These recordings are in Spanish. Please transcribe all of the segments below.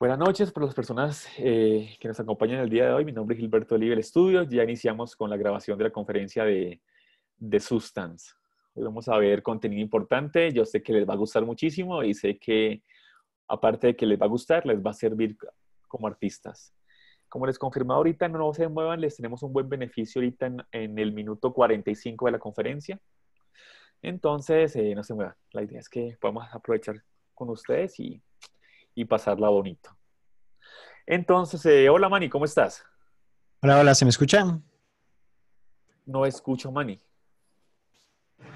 Buenas noches para las personas eh, que nos acompañan el día de hoy. Mi nombre es Gilberto olive Estudios. Ya iniciamos con la grabación de la conferencia de, de Hoy vamos a ver contenido importante. Yo sé que les va a gustar muchísimo y sé que, aparte de que les va a gustar, les va a servir como artistas. Como les confirmé ahorita, no se muevan, les tenemos un buen beneficio ahorita en, en el minuto 45 de la conferencia. Entonces, eh, no se muevan. La idea es que podamos aprovechar con ustedes y y pasarla bonito. Entonces, eh, hola Mani, ¿cómo estás? Hola, hola, ¿se me escuchan? No escucho Mani.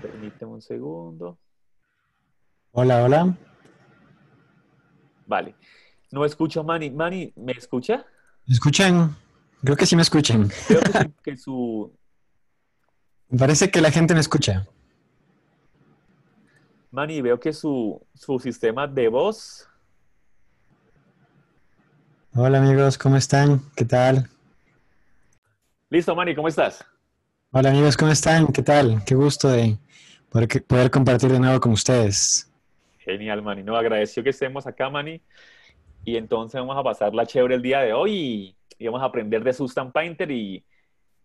Permíteme un segundo. Hola, hola. Vale. No escucho Mani. Mani, ¿me escucha? ¿Me escuchan? Creo que sí me escuchan. Creo que, que Parece que la gente me escucha. Mani, veo que su, su sistema de voz Hola amigos, ¿cómo están? ¿Qué tal? Listo, Mani, ¿cómo estás? Hola amigos, ¿cómo están? ¿Qué tal? Qué gusto de poder, compartir de nuevo con ustedes. Genial, Mani. No, agradeció que estemos acá, Mani. Y entonces vamos a pasar la chévere el día de hoy y, vamos a aprender de Sustan Painter y,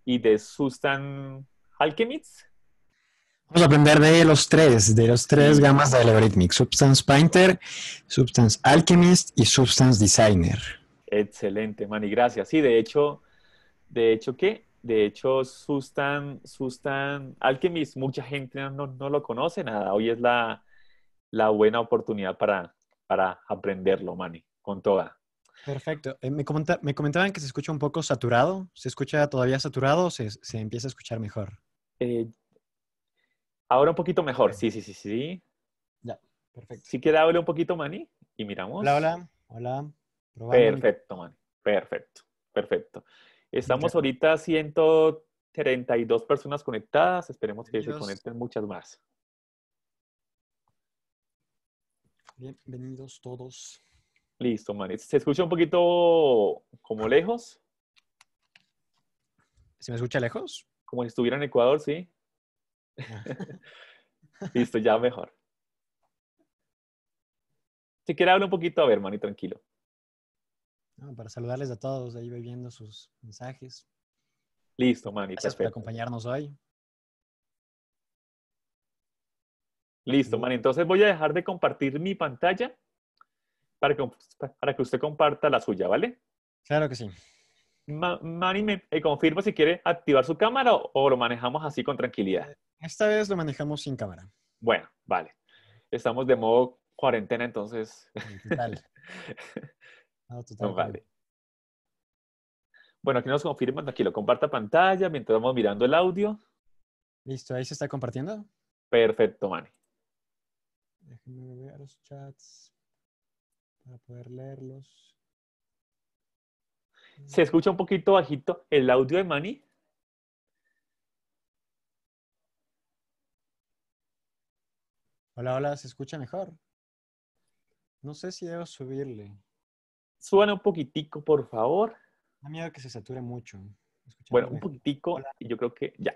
y de Sustan Alchemist. Vamos a aprender de los tres, de los tres gamas de Algorithmic, Substance Painter, Substance Alchemist y Substance Designer. Excelente, Mani, gracias. Sí, de hecho, de hecho, ¿qué? De hecho, Sustan, Sustan Alchemist, mucha gente no, lo conoce nada. Hoy es la, buena oportunidad para, para aprenderlo, Mani, con toda. Perfecto. Eh, me, comentaban que se escucha un poco saturado. ¿Se escucha todavía saturado o se, empieza a escuchar mejor? Eh, ahora un poquito mejor. Sí, sí, sí, sí. Ya, perfecto. Si queda hable un poquito, Manny, y miramos. Hola, hola. Hola. Perfecto, man. Perfecto, perfecto. Estamos ahorita 132 personas conectadas. Esperemos que se conecten muchas más. Bienvenidos todos. Listo, man. ¿Se escucha un poquito como lejos? ¿Se me escucha lejos? Como si estuviera en Ecuador, sí. Listo, ya mejor. Si quiere hablar un poquito, a ver, man, tranquilo para saludarles a todos, ahí voy viendo sus mensajes. Listo, Manny. Gracias por acompañarnos hoy. Listo, Manny. Entonces voy a dejar de compartir mi pantalla para que, para que usted comparta la suya, ¿vale? Claro que sí. mani me eh, confirma si quiere activar su cámara o, lo manejamos así con tranquilidad. Esta vez lo manejamos sin cámara. Bueno, vale. Estamos de modo cuarentena, entonces. Dale. Bueno, aquí nos confirman, aquí lo comparta pantalla mientras vamos mirando el audio. Listo, ahí se está compartiendo. Perfecto, Mani Déjenme ver los chats para poder leerlos. Se escucha un poquito bajito el audio de Mani. Hola, hola, se escucha mejor. No sé si debo subirle. Suena un poquitico, por favor. Da miedo que se sature mucho. bueno, un poquitico, y yo creo que ya.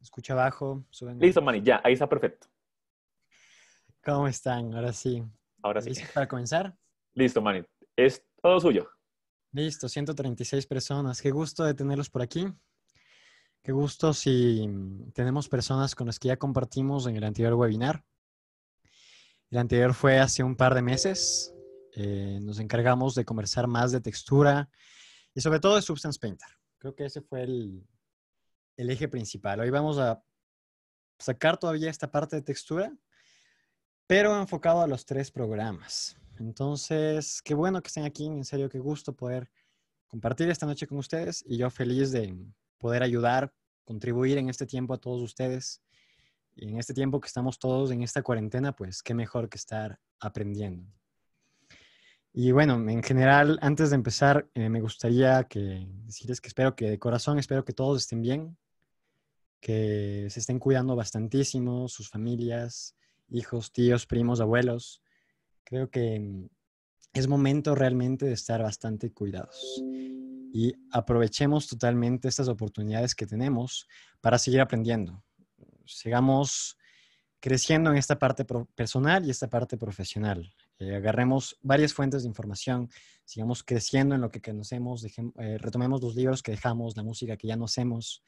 Escucha abajo, Listo, Manny, ya, ahí está perfecto. ¿Cómo están? Ahora sí. Ahora sí. ¿Listo para comenzar? Listo, Manny. Es todo suyo. Listo, 136 personas. Qué gusto de tenerlos por aquí. Qué gusto si tenemos personas con las que ya compartimos en el anterior webinar. El anterior fue hace un par de meses. Eh, nos encargamos de conversar más de textura y sobre todo de Substance Painter. Creo que ese fue el, el eje principal. Hoy vamos a sacar todavía esta parte de textura, pero enfocado a los tres programas. Entonces, qué bueno que estén aquí, en serio, qué gusto poder compartir esta noche con ustedes y yo feliz de poder ayudar, contribuir en este tiempo a todos ustedes. Y en este tiempo que estamos todos en esta cuarentena, pues qué mejor que estar aprendiendo. Y bueno, en general, antes de empezar, eh, me gustaría que decirles que espero que de corazón, espero que todos estén bien, que se estén cuidando bastantísimo, sus familias, hijos, tíos, primos, abuelos. Creo que mm, es momento realmente de estar bastante cuidados y aprovechemos totalmente estas oportunidades que tenemos para seguir aprendiendo. Sigamos creciendo en esta parte personal y esta parte profesional eh, agarremos varias fuentes de información, sigamos creciendo en lo que conocemos, eh, retomemos los libros que dejamos, la música que ya no hacemos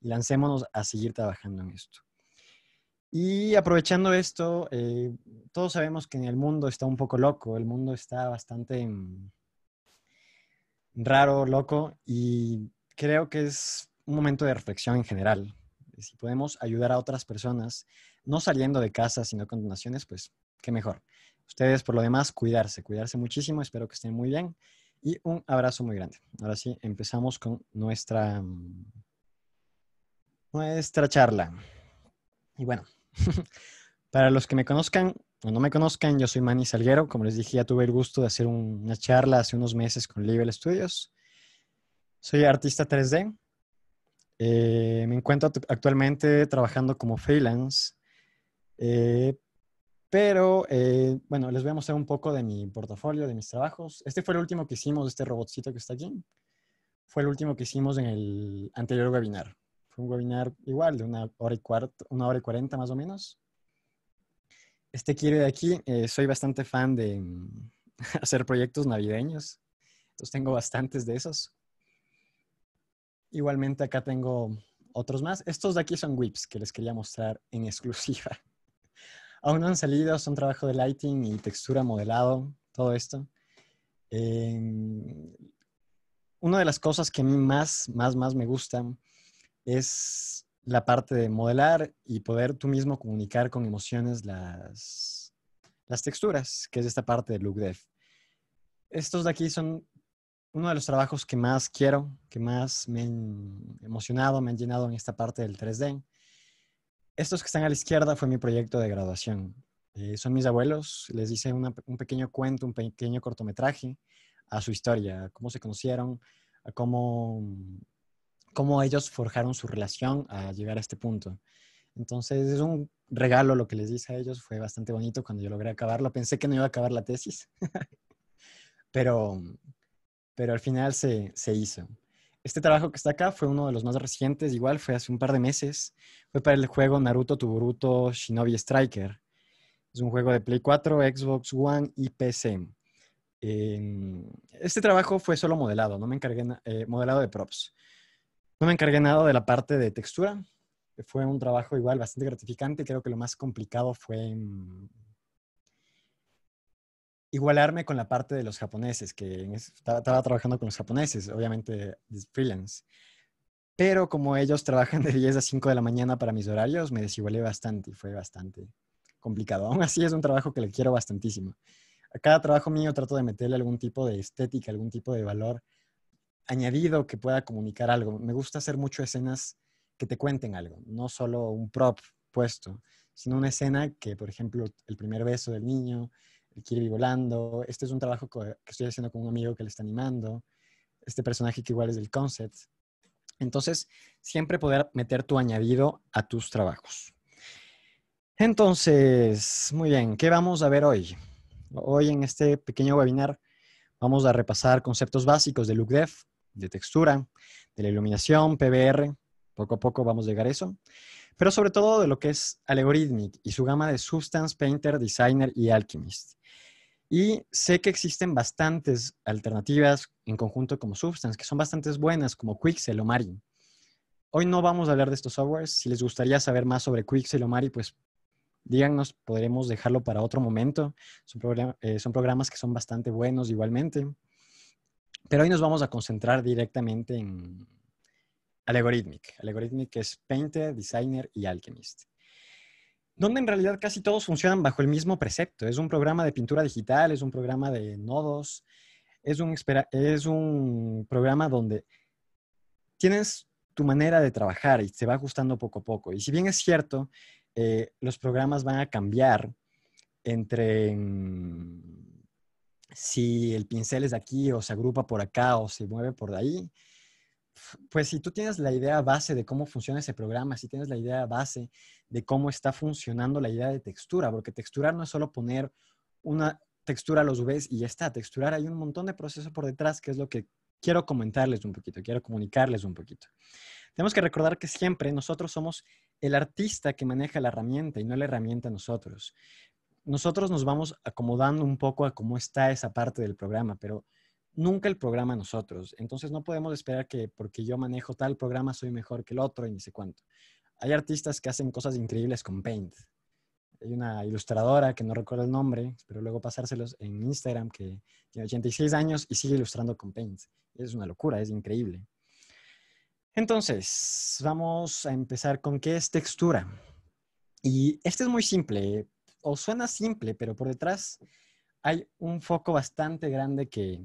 y lancémonos a seguir trabajando en esto. Y aprovechando esto, eh, todos sabemos que en el mundo está un poco loco, el mundo está bastante mm, raro, loco, y creo que es un momento de reflexión en general. Si podemos ayudar a otras personas, no saliendo de casa, sino con donaciones, pues qué mejor. Ustedes, por lo demás, cuidarse, cuidarse muchísimo. Espero que estén muy bien y un abrazo muy grande. Ahora sí, empezamos con nuestra, mm, nuestra charla. Y bueno, para los que me conozcan o no me conozcan, yo soy Manny Salguero. Como les dije, ya tuve el gusto de hacer una charla hace unos meses con Level Studios. Soy artista 3D. Eh, me encuentro actualmente trabajando como freelance. Eh, pero eh, bueno, les voy a mostrar un poco de mi portafolio, de mis trabajos. Este fue el último que hicimos, este robotcito que está aquí. Fue el último que hicimos en el anterior webinar. Fue un webinar igual, de una hora y cuarto, una hora y cuarenta más o menos. Este quiere de aquí, eh, soy bastante fan de mm, hacer proyectos navideños. Entonces tengo bastantes de esos. Igualmente acá tengo otros más. Estos de aquí son WIPs que les quería mostrar en exclusiva aún no han salido, son trabajo de lighting y textura modelado, todo esto. Em, una de las cosas que a mí más, más, más me gustan es la parte de modelar y poder tú mismo comunicar con emociones las, las texturas, que es esta parte de LookDev. Estos de aquí son uno de los trabajos que más quiero, que más me han emocionado, me han llenado en esta parte del 3D. Estos que están a la izquierda fue mi proyecto de graduación. Eh, son mis abuelos, les hice un pequeño cuento, un pequeño cortometraje a su historia, a cómo se conocieron, a cómo, cómo ellos forjaron su relación a llegar a este punto. Entonces es un regalo lo que les hice a ellos, fue bastante bonito cuando yo logré acabarlo. Pensé que no iba a acabar la tesis, pero, pero al final se, se hizo. Este trabajo que está acá fue uno de los más recientes, igual fue hace un par de meses. Fue para el juego Naruto Tuburuto Shinobi Striker. Es un juego de Play 4, Xbox One y PC. Em, este trabajo fue solo modelado, no me encargué eh, modelado de props. No me encargué nada de la parte de textura. Fue un trabajo igual bastante gratificante. Creo que lo más complicado fue mm, igualarme con la parte de los japoneses, que estaba, trabajando con los japoneses, obviamente freelance. Pero como ellos trabajan de 10 a 5 de la mañana para mis horarios, me desigualé bastante y fue bastante complicado. Aún así es un trabajo que le quiero bastantísimo. A cada trabajo mío trato de meterle algún tipo de estética, algún tipo de valor añadido que pueda comunicar algo. Me gusta hacer mucho escenas que te cuenten algo, no solo un prop puesto, sino una escena que, por ejemplo, el primer beso del niño, el Kirby volando, este es un trabajo que estoy haciendo con un amigo que le está animando, este personaje que igual es del concept. Entonces, siempre poder meter tu añadido a tus trabajos. Entonces, muy bien, ¿qué vamos a ver hoy? Hoy en este pequeño webinar vamos a repasar conceptos básicos de look LookDev, de textura, de la iluminación, PBR. Poco a poco vamos a llegar a eso pero sobre todo de lo que es Algorithmic y su gama de Substance, Painter, Designer y Alchemist. Y sé que existen bastantes alternativas en conjunto como Substance, que son bastantes buenas, como Quixel o Mari. Hoy no vamos a hablar de estos softwares. Si les gustaría saber más sobre Quixel o Mari, pues díganos, podremos dejarlo para otro momento. Eh, son programas que son bastante buenos igualmente. Pero hoy nos vamos a concentrar directamente en, Algorithmic. Algorithmic es Painter, Designer y Alchemist. Donde en realidad casi todos funcionan bajo el mismo precepto. Es un programa de pintura digital, es un programa de nodos, es un, es un programa donde tienes tu manera de trabajar y se va ajustando poco a poco. Y si bien es cierto, eh, los programas van a cambiar entre mm, si el pincel es de aquí o se agrupa por acá o se mueve por ahí, pues si tú tienes la idea base de cómo funciona ese programa, si tienes la idea base de cómo está funcionando la idea de textura, porque texturar no es solo poner una textura a los UVs y ya está, texturar hay un montón de procesos por detrás que es lo que quiero comentarles un poquito, quiero comunicarles un poquito. Tenemos que recordar que siempre nosotros somos el artista que maneja la herramienta y no la herramienta nosotros. Nosotros nos vamos acomodando un poco a cómo está esa parte del programa, pero nunca el programa nosotros. Entonces no podemos esperar que porque yo manejo tal programa soy mejor que el otro y ni sé cuánto. Hay artistas que hacen cosas increíbles con Paint. Hay una ilustradora que no recuerdo el nombre, espero luego pasárselos en Instagram que tiene 86 años y sigue ilustrando con Paint. Es una locura, es increíble. Entonces, vamos a empezar con qué es textura. Y este es muy simple, o suena simple, pero por detrás hay un foco bastante grande que,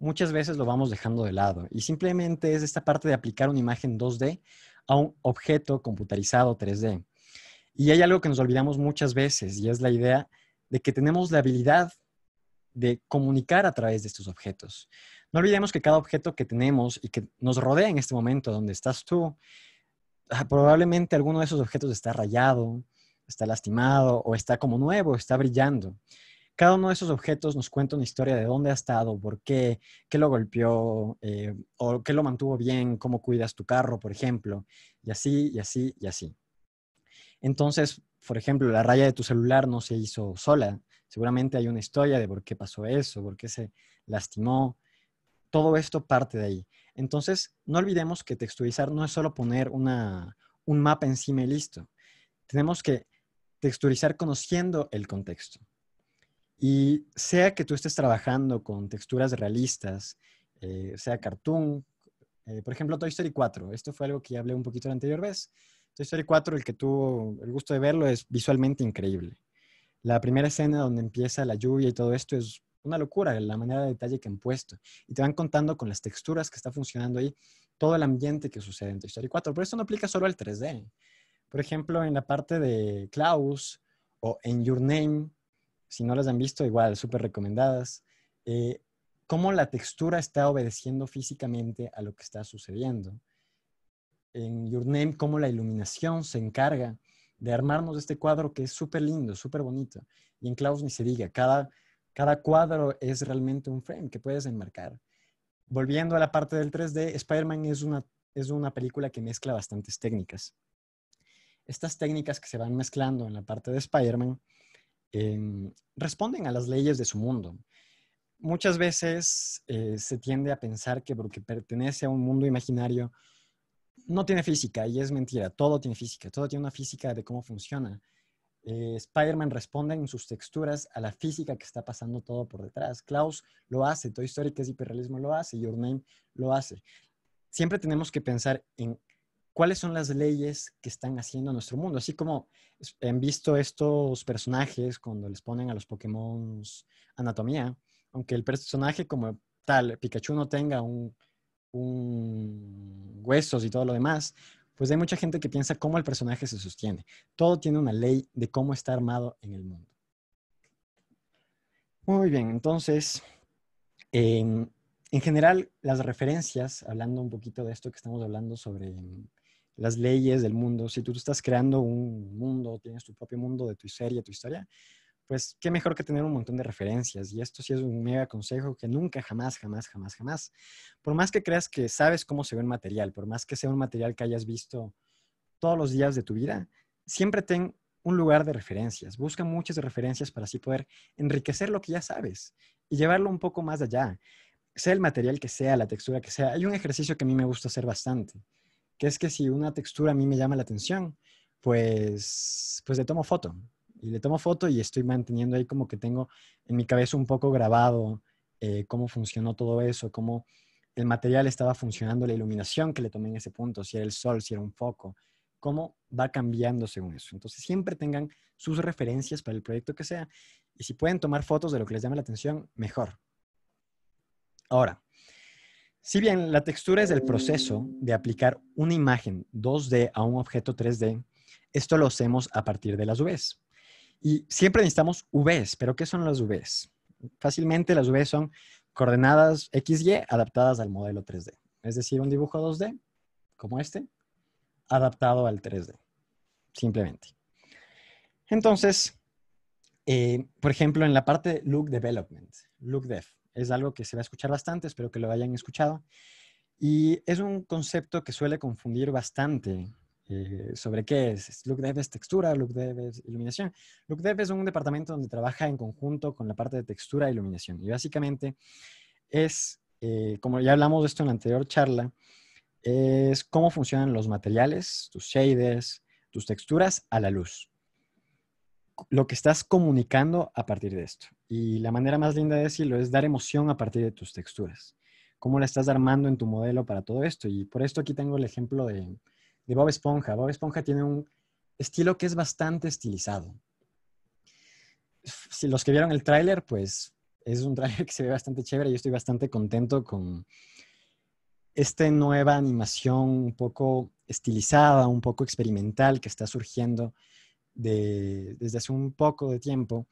muchas veces lo vamos dejando de lado y simplemente es esta parte de aplicar una imagen 2D a un objeto computarizado 3D. Y hay algo que nos olvidamos muchas veces y es la idea de que tenemos la habilidad de comunicar a través de estos objetos. No olvidemos que cada objeto que tenemos y que nos rodea en este momento, donde estás tú, ah, probablemente alguno de esos objetos está rayado, está lastimado o está como nuevo, está brillando. Cada uno de esos objetos nos cuenta una historia de dónde ha estado, por qué, qué lo golpeó eh, o qué lo mantuvo bien, cómo cuidas tu carro, por ejemplo, y así, y así, y así. Entonces, por ejemplo, la raya de tu celular no se hizo sola. Seguramente hay una historia de por qué pasó eso, por qué se lastimó. Todo esto parte de ahí. Entonces, no olvidemos que texturizar no es solo poner un mapa encima y listo. Tenemos que texturizar conociendo el contexto. Y sea que tú estés trabajando con texturas realistas, eh, sea cartoon, eh, por ejemplo, Toy Story 4, esto fue algo que ya hablé un poquito la anterior vez. Toy Story 4, el que tuvo el gusto de verlo, es visualmente increíble. La primera escena donde empieza la lluvia y todo esto es una locura, la manera de detalle que han puesto. Y te van contando con las texturas que está funcionando ahí, todo el ambiente que sucede en Toy Story 4. Pero esto no aplica solo al 3D. Por ejemplo, en la parte de Klaus o en Your Name, si no las han visto, igual, súper recomendadas. Eh, cómo la textura está obedeciendo físicamente a lo que está sucediendo. En Your Name, cómo la iluminación se encarga de armarnos este cuadro que es súper lindo, súper bonito. Y en Klaus ni se diga, cada, cada cuadro es realmente un frame que puedes enmarcar. Volviendo a la parte del 3D, Spider-Man es es una película que mezcla bastantes técnicas. Estas técnicas que se van mezclando en la parte de Spider-Man responden a las leyes de su mundo. Muchas veces eh, se tiende a pensar que porque pertenece a un mundo imaginario, no tiene física y es mentira, todo tiene física, todo tiene una física de cómo funciona. Eh, Spider-Man responde en sus texturas a la física que está pasando todo por detrás. Klaus lo hace, Toy Story, que es hiperrealismo, lo hace, Your Name lo hace. Siempre tenemos que pensar en cuáles son las leyes que están haciendo nuestro mundo. Así como han visto estos personajes cuando les ponen a los Pokémon anatomía, aunque el personaje como tal, Pikachu no tenga un, huesos y todo lo demás, pues hay mucha gente que piensa cómo el personaje se sostiene. Todo tiene una ley de cómo está armado en el mundo. Muy bien, entonces, en general, las referencias, hablando un poquito de esto que estamos hablando sobre las leyes del mundo. Si tú estás creando un mundo, tienes tu propio mundo de tu serie, tu historia, pues qué mejor que tener un montón de referencias. Y esto sí es un mega consejo que nunca, jamás, jamás, jamás, jamás. Por más que creas que sabes cómo se ve un material, por más que sea un material que hayas visto todos los días de tu vida, siempre ten un lugar de referencias. Busca muchas referencias para así poder enriquecer lo que ya sabes y llevarlo un poco más allá. Sea el material que sea, la textura que sea. Hay un ejercicio que a mí me gusta hacer bastante que es que si una textura a mí me llama la atención, pues, pues le tomo foto. Y le tomo foto y estoy manteniendo ahí como que tengo en mi cabeza un poco grabado eh, cómo funcionó todo eso, cómo el material estaba funcionando, la iluminación que le tomé en ese punto, si era el sol, si era un foco, cómo va cambiando según eso. Entonces siempre tengan sus referencias para el proyecto que sea y si pueden tomar fotos de lo que les llama la atención, mejor. Ahora, si bien la textura es el proceso de aplicar una imagen 2D a un objeto 3D, esto lo hacemos a partir de las UVs. Y siempre necesitamos UVs, pero ¿qué son las UVs? Fácilmente las UVs son coordenadas XY adaptadas al modelo 3D. Es decir, un dibujo 2D como este, adaptado al 3D, simplemente. Entonces, eh, por ejemplo, en la parte Look Development, Look Dev, es algo que se va a escuchar bastante, espero que lo hayan escuchado. Y es un concepto que suele confundir bastante eh, sobre qué es. LookDev es textura, LookDev es iluminación. LookDev es un departamento donde trabaja en conjunto con la parte de textura e iluminación. Y básicamente es, eh, como ya hablamos de esto en la anterior charla, es cómo funcionan los materiales, tus shaders, tus texturas a la luz lo que estás comunicando a partir de esto. Y la manera más linda de decirlo es dar emoción a partir de tus texturas. Cómo la estás armando en tu modelo para todo esto. Y por esto aquí tengo el ejemplo de, Bob Esponja. Bob Esponja tiene un estilo que es bastante estilizado. Si los que vieron el tráiler, pues es un tráiler que se ve bastante chévere. Yo estoy bastante contento con esta nueva animación un poco estilizada, un poco experimental que está surgiendo desde hace un poco de tiempo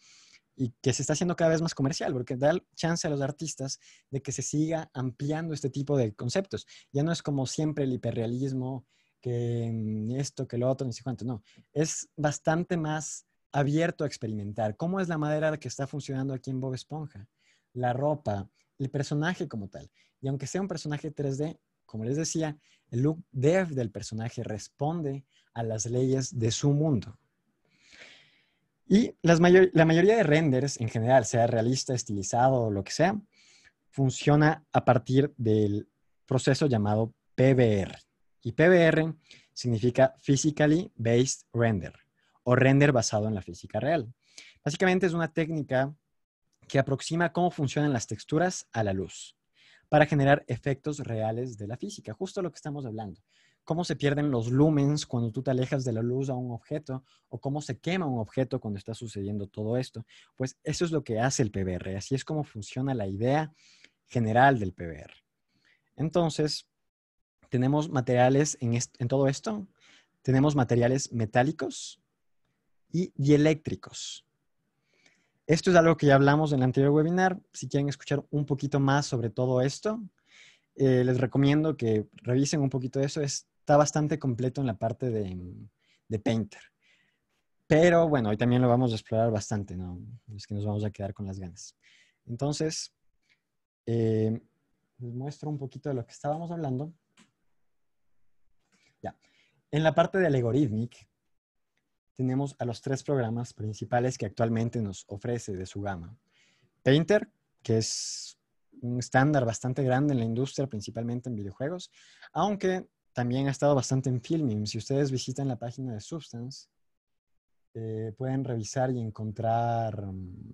y que se está haciendo cada vez más comercial, porque da chance a los artistas de que se siga ampliando este tipo de conceptos. Ya no es como siempre el hiperrealismo, que esto, que lo otro, ni sé cuánto, no. Es bastante más abierto a experimentar. ¿Cómo es la madera que está funcionando aquí en Bob Esponja? La ropa, el personaje como tal. Y aunque sea un personaje 3D, como les decía, el look dev del personaje responde a las leyes de su mundo. Y la mayoría de renders en general, sea realista, estilizado o lo que sea, funciona a partir del proceso llamado PBR. Y PBR significa Physically Based Render o render basado en la física real. Básicamente es una técnica que aproxima cómo funcionan las texturas a la luz para generar efectos reales de la física, justo lo que estamos hablando cómo se pierden los lumens cuando tú te alejas de la luz a un objeto o cómo se quema un objeto cuando está sucediendo todo esto. Pues eso es lo que hace el PBR, así es como funciona la idea general del PBR. Entonces, tenemos materiales en, todo esto, tenemos materiales metálicos y dieléctricos. Esto es algo que ya hablamos en el anterior webinar. Si quieren escuchar un poquito más sobre todo esto, eh, les recomiendo que revisen un poquito eso. Es está bastante completo en la parte de, de Painter. Pero bueno, hoy también lo vamos a explorar bastante, ¿no? Es que nos vamos a quedar con las ganas. Entonces, eh, les muestro un poquito de lo que estábamos hablando. Ya. En la parte de algorithmic, tenemos a los tres programas principales que actualmente nos ofrece de su gama. Painter, que es un estándar bastante grande en la industria, principalmente en videojuegos, aunque también ha estado bastante en Filming. Si ustedes visitan la página de Substance, eh, pueden revisar y encontrar, mm,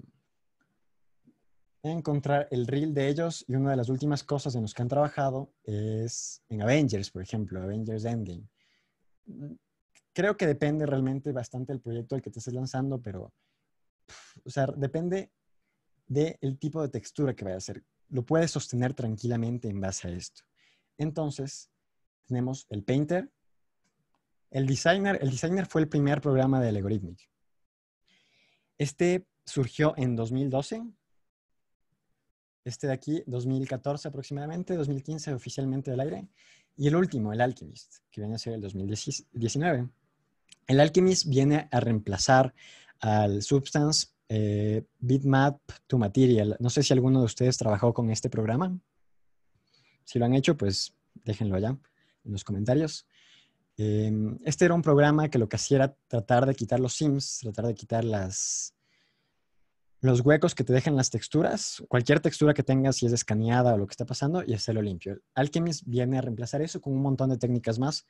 encontrar el reel de ellos. Y una de las últimas cosas en las que han trabajado es en Avengers, por ejemplo, Avengers Endgame. Creo que depende realmente bastante del proyecto al que te estés lanzando, pero, depende del tipo de textura que vaya a hacer. Lo puedes sostener tranquilamente en base a esto. Entonces, tenemos el Painter. El Designer, el Designer fue el primer programa de Algorithmic. Este surgió en 2012. Este de aquí, 2014 aproximadamente, 2015 oficialmente del aire. Y el último, el Alchemist, que viene a ser el 2019. El Alchemist viene a reemplazar al Substance eh, Bitmap to Material. No sé si alguno de ustedes trabajó con este programa. Si lo han hecho, pues déjenlo allá en los comentarios. Em, este era un programa que lo que hacía era tratar de quitar los sims, tratar de quitar las, los huecos que te dejan las texturas, cualquier textura que tengas, si es escaneada o lo que está pasando, y hacerlo limpio. Alchemist viene a reemplazar eso con un montón de técnicas más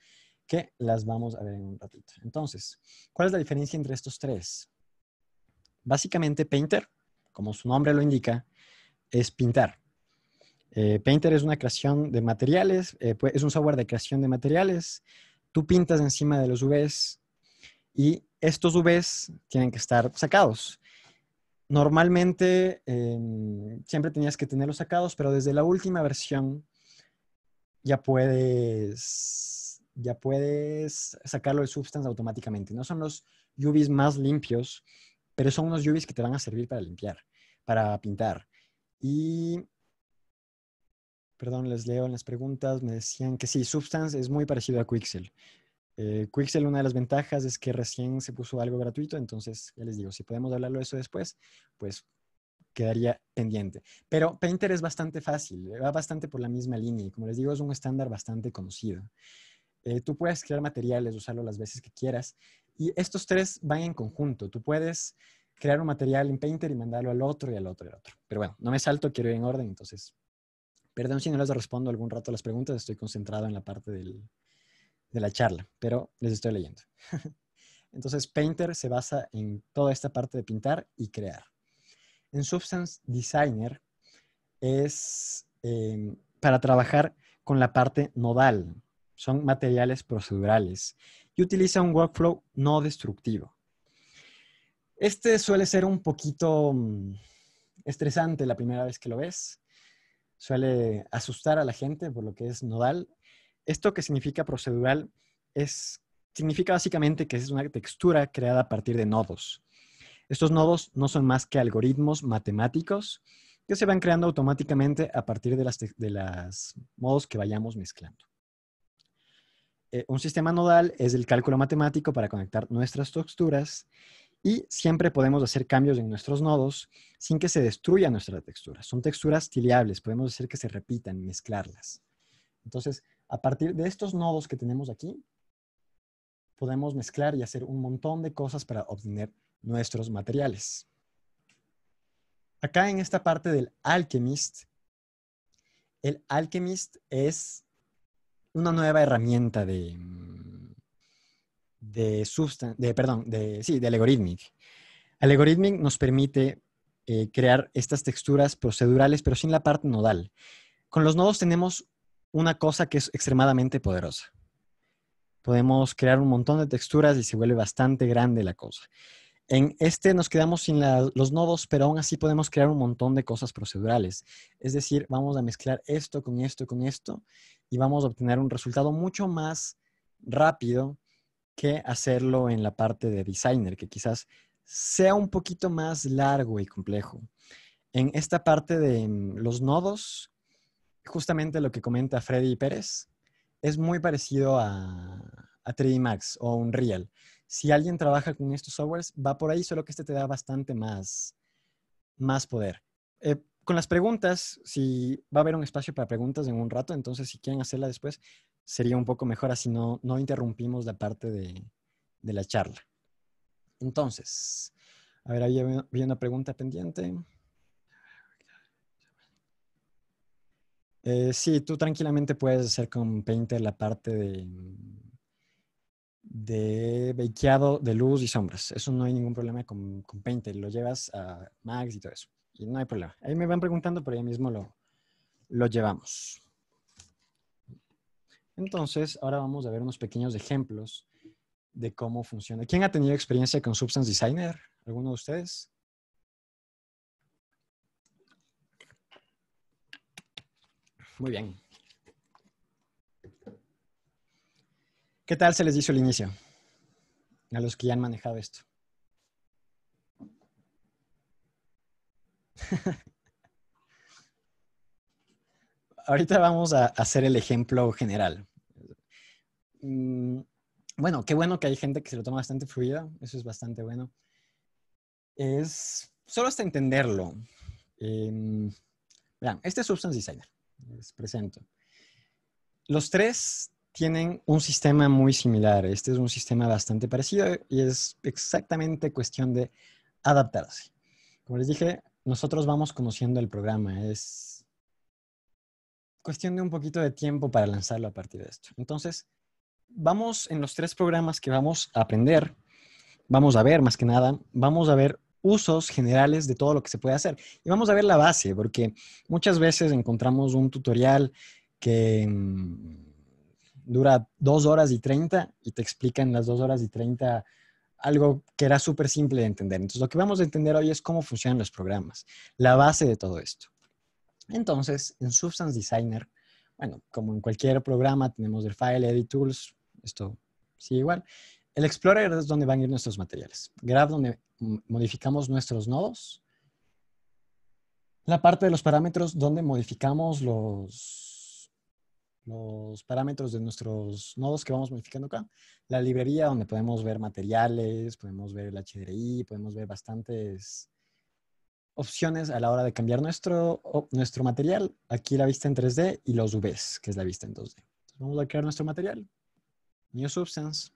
que las vamos a ver en un ratito. Entonces, ¿cuál es la diferencia entre estos tres? Básicamente, Painter, como su nombre lo indica, es pintar. Eh, Painter es una creación de materiales, eh, pues, es un software de creación de materiales. Tú pintas encima de los UVs y estos UVs tienen que estar sacados. Normalmente em, siempre tenías que tenerlos sacados, pero desde la última versión ya puedes, ya puedes sacarlo de Substance automáticamente. No son los UVs más limpios, pero son unos UVs que te van a servir para limpiar, para pintar. Y perdón, les leo en las preguntas, me decían que sí, Substance es muy parecido a Quixel. Eh, Quixel, una de las ventajas es que recién se puso algo gratuito, entonces ya les digo, si podemos hablarlo eso después, pues quedaría pendiente. Pero Painter es bastante fácil, va bastante por la misma línea y como les digo, es un estándar bastante conocido. Eh, tú puedes crear materiales, usarlo las veces que quieras y estos tres van en conjunto. Tú puedes crear un material en Painter y mandarlo al otro y al otro y al otro. Pero bueno, no me salto, quiero ir en orden, entonces Perdón si no les respondo algún rato las preguntas, estoy concentrado en la parte de la charla, pero les estoy leyendo. Entonces, Painter se basa en toda esta parte de pintar y crear. En Substance Designer es eh, para trabajar con la parte nodal. Son materiales procedurales y utiliza un workflow no destructivo. Este suele ser un poquito mm, estresante la primera vez que lo ves, suele asustar a la gente por lo que es nodal. Esto que significa procedural es, significa básicamente que es una textura creada a partir de nodos. Estos nodos no son más que algoritmos matemáticos que se van creando automáticamente a partir de las, modos que vayamos mezclando. Eh, un sistema nodal es el cálculo matemático para conectar nuestras texturas y siempre podemos hacer cambios en nuestros nodos sin que se destruya nuestra textura. Son texturas tiliables, podemos hacer que se repitan, mezclarlas. Entonces, a partir de estos nodos que tenemos aquí, podemos mezclar y hacer un montón de cosas para obtener nuestros materiales. Acá en esta parte del Alchemist, el Alchemist es una nueva herramienta de, de de, perdón, de, sí, de Algorithmic. Algorithmic nos permite eh, crear estas texturas procedurales, pero sin la parte nodal. Con los nodos tenemos una cosa que es extremadamente poderosa. Podemos crear un montón de texturas y se vuelve bastante grande la cosa. En este nos quedamos sin los nodos, pero aún así podemos crear un montón de cosas procedurales. Es decir, vamos a mezclar esto con esto con esto y vamos a obtener un resultado mucho más rápido que hacerlo en la parte de designer, que quizás sea un poquito más largo y complejo. En esta parte de mm, los nodos, justamente lo que comenta Freddy Pérez, es muy parecido a, a 3D Max o Unreal. Si alguien trabaja con estos softwares, va por ahí, solo que este te da bastante más, más poder. Eh, con las preguntas, si va a haber un espacio para preguntas en un rato, entonces si quieren hacerla después, sería un poco mejor así no, no interrumpimos la parte de, de la charla. Entonces, a ver, había, una pregunta pendiente. Eh, sí, tú tranquilamente puedes hacer con Painter la parte de, de de luz y sombras. Eso no hay ningún problema con, con Painter. Lo llevas a Max y todo eso. Y no hay problema. Ahí me van preguntando, pero ahí mismo lo, lo llevamos. Entonces, ahora vamos a ver unos pequeños ejemplos de cómo funciona. ¿Quién ha tenido experiencia con Substance Designer? ¿Alguno de ustedes? Muy bien. ¿Qué tal se les dice el inicio a los que ya han manejado esto? ahorita vamos a hacer el ejemplo general. Mm, bueno, qué bueno que hay gente que se lo toma bastante fluido. eso es bastante bueno. Es solo hasta entenderlo. Em, vean, este es Substance Designer, les presento. Los tres tienen un sistema muy similar. Este es un sistema bastante parecido y es exactamente cuestión de adaptarse. Como les dije, nosotros vamos conociendo el programa. Es cuestión de un poquito de tiempo para lanzarlo a partir de esto. Entonces, vamos en los tres programas que vamos a aprender, vamos a ver más que nada, vamos a ver usos generales de todo lo que se puede hacer. Y vamos a ver la base, porque muchas veces encontramos un tutorial que mm, dura dos horas y treinta y te explican las dos horas y treinta algo que era súper simple de entender. Entonces, lo que vamos a entender hoy es cómo funcionan los programas, la base de todo esto. Entonces, en Substance Designer, bueno, como en cualquier programa, tenemos el file, edit tools, esto sigue igual. El Explorer es donde van a ir nuestros materiales. Graph, donde modificamos nuestros nodos. La parte de los parámetros, donde modificamos los, los parámetros de nuestros nodos que vamos modificando acá. La librería, donde podemos ver materiales, podemos ver el HDRI, podemos ver bastantes opciones a la hora de cambiar nuestro, nuestro material. Aquí la vista en 3D y los UVs, que es la vista en 2D. vamos a crear nuestro material. New Substance.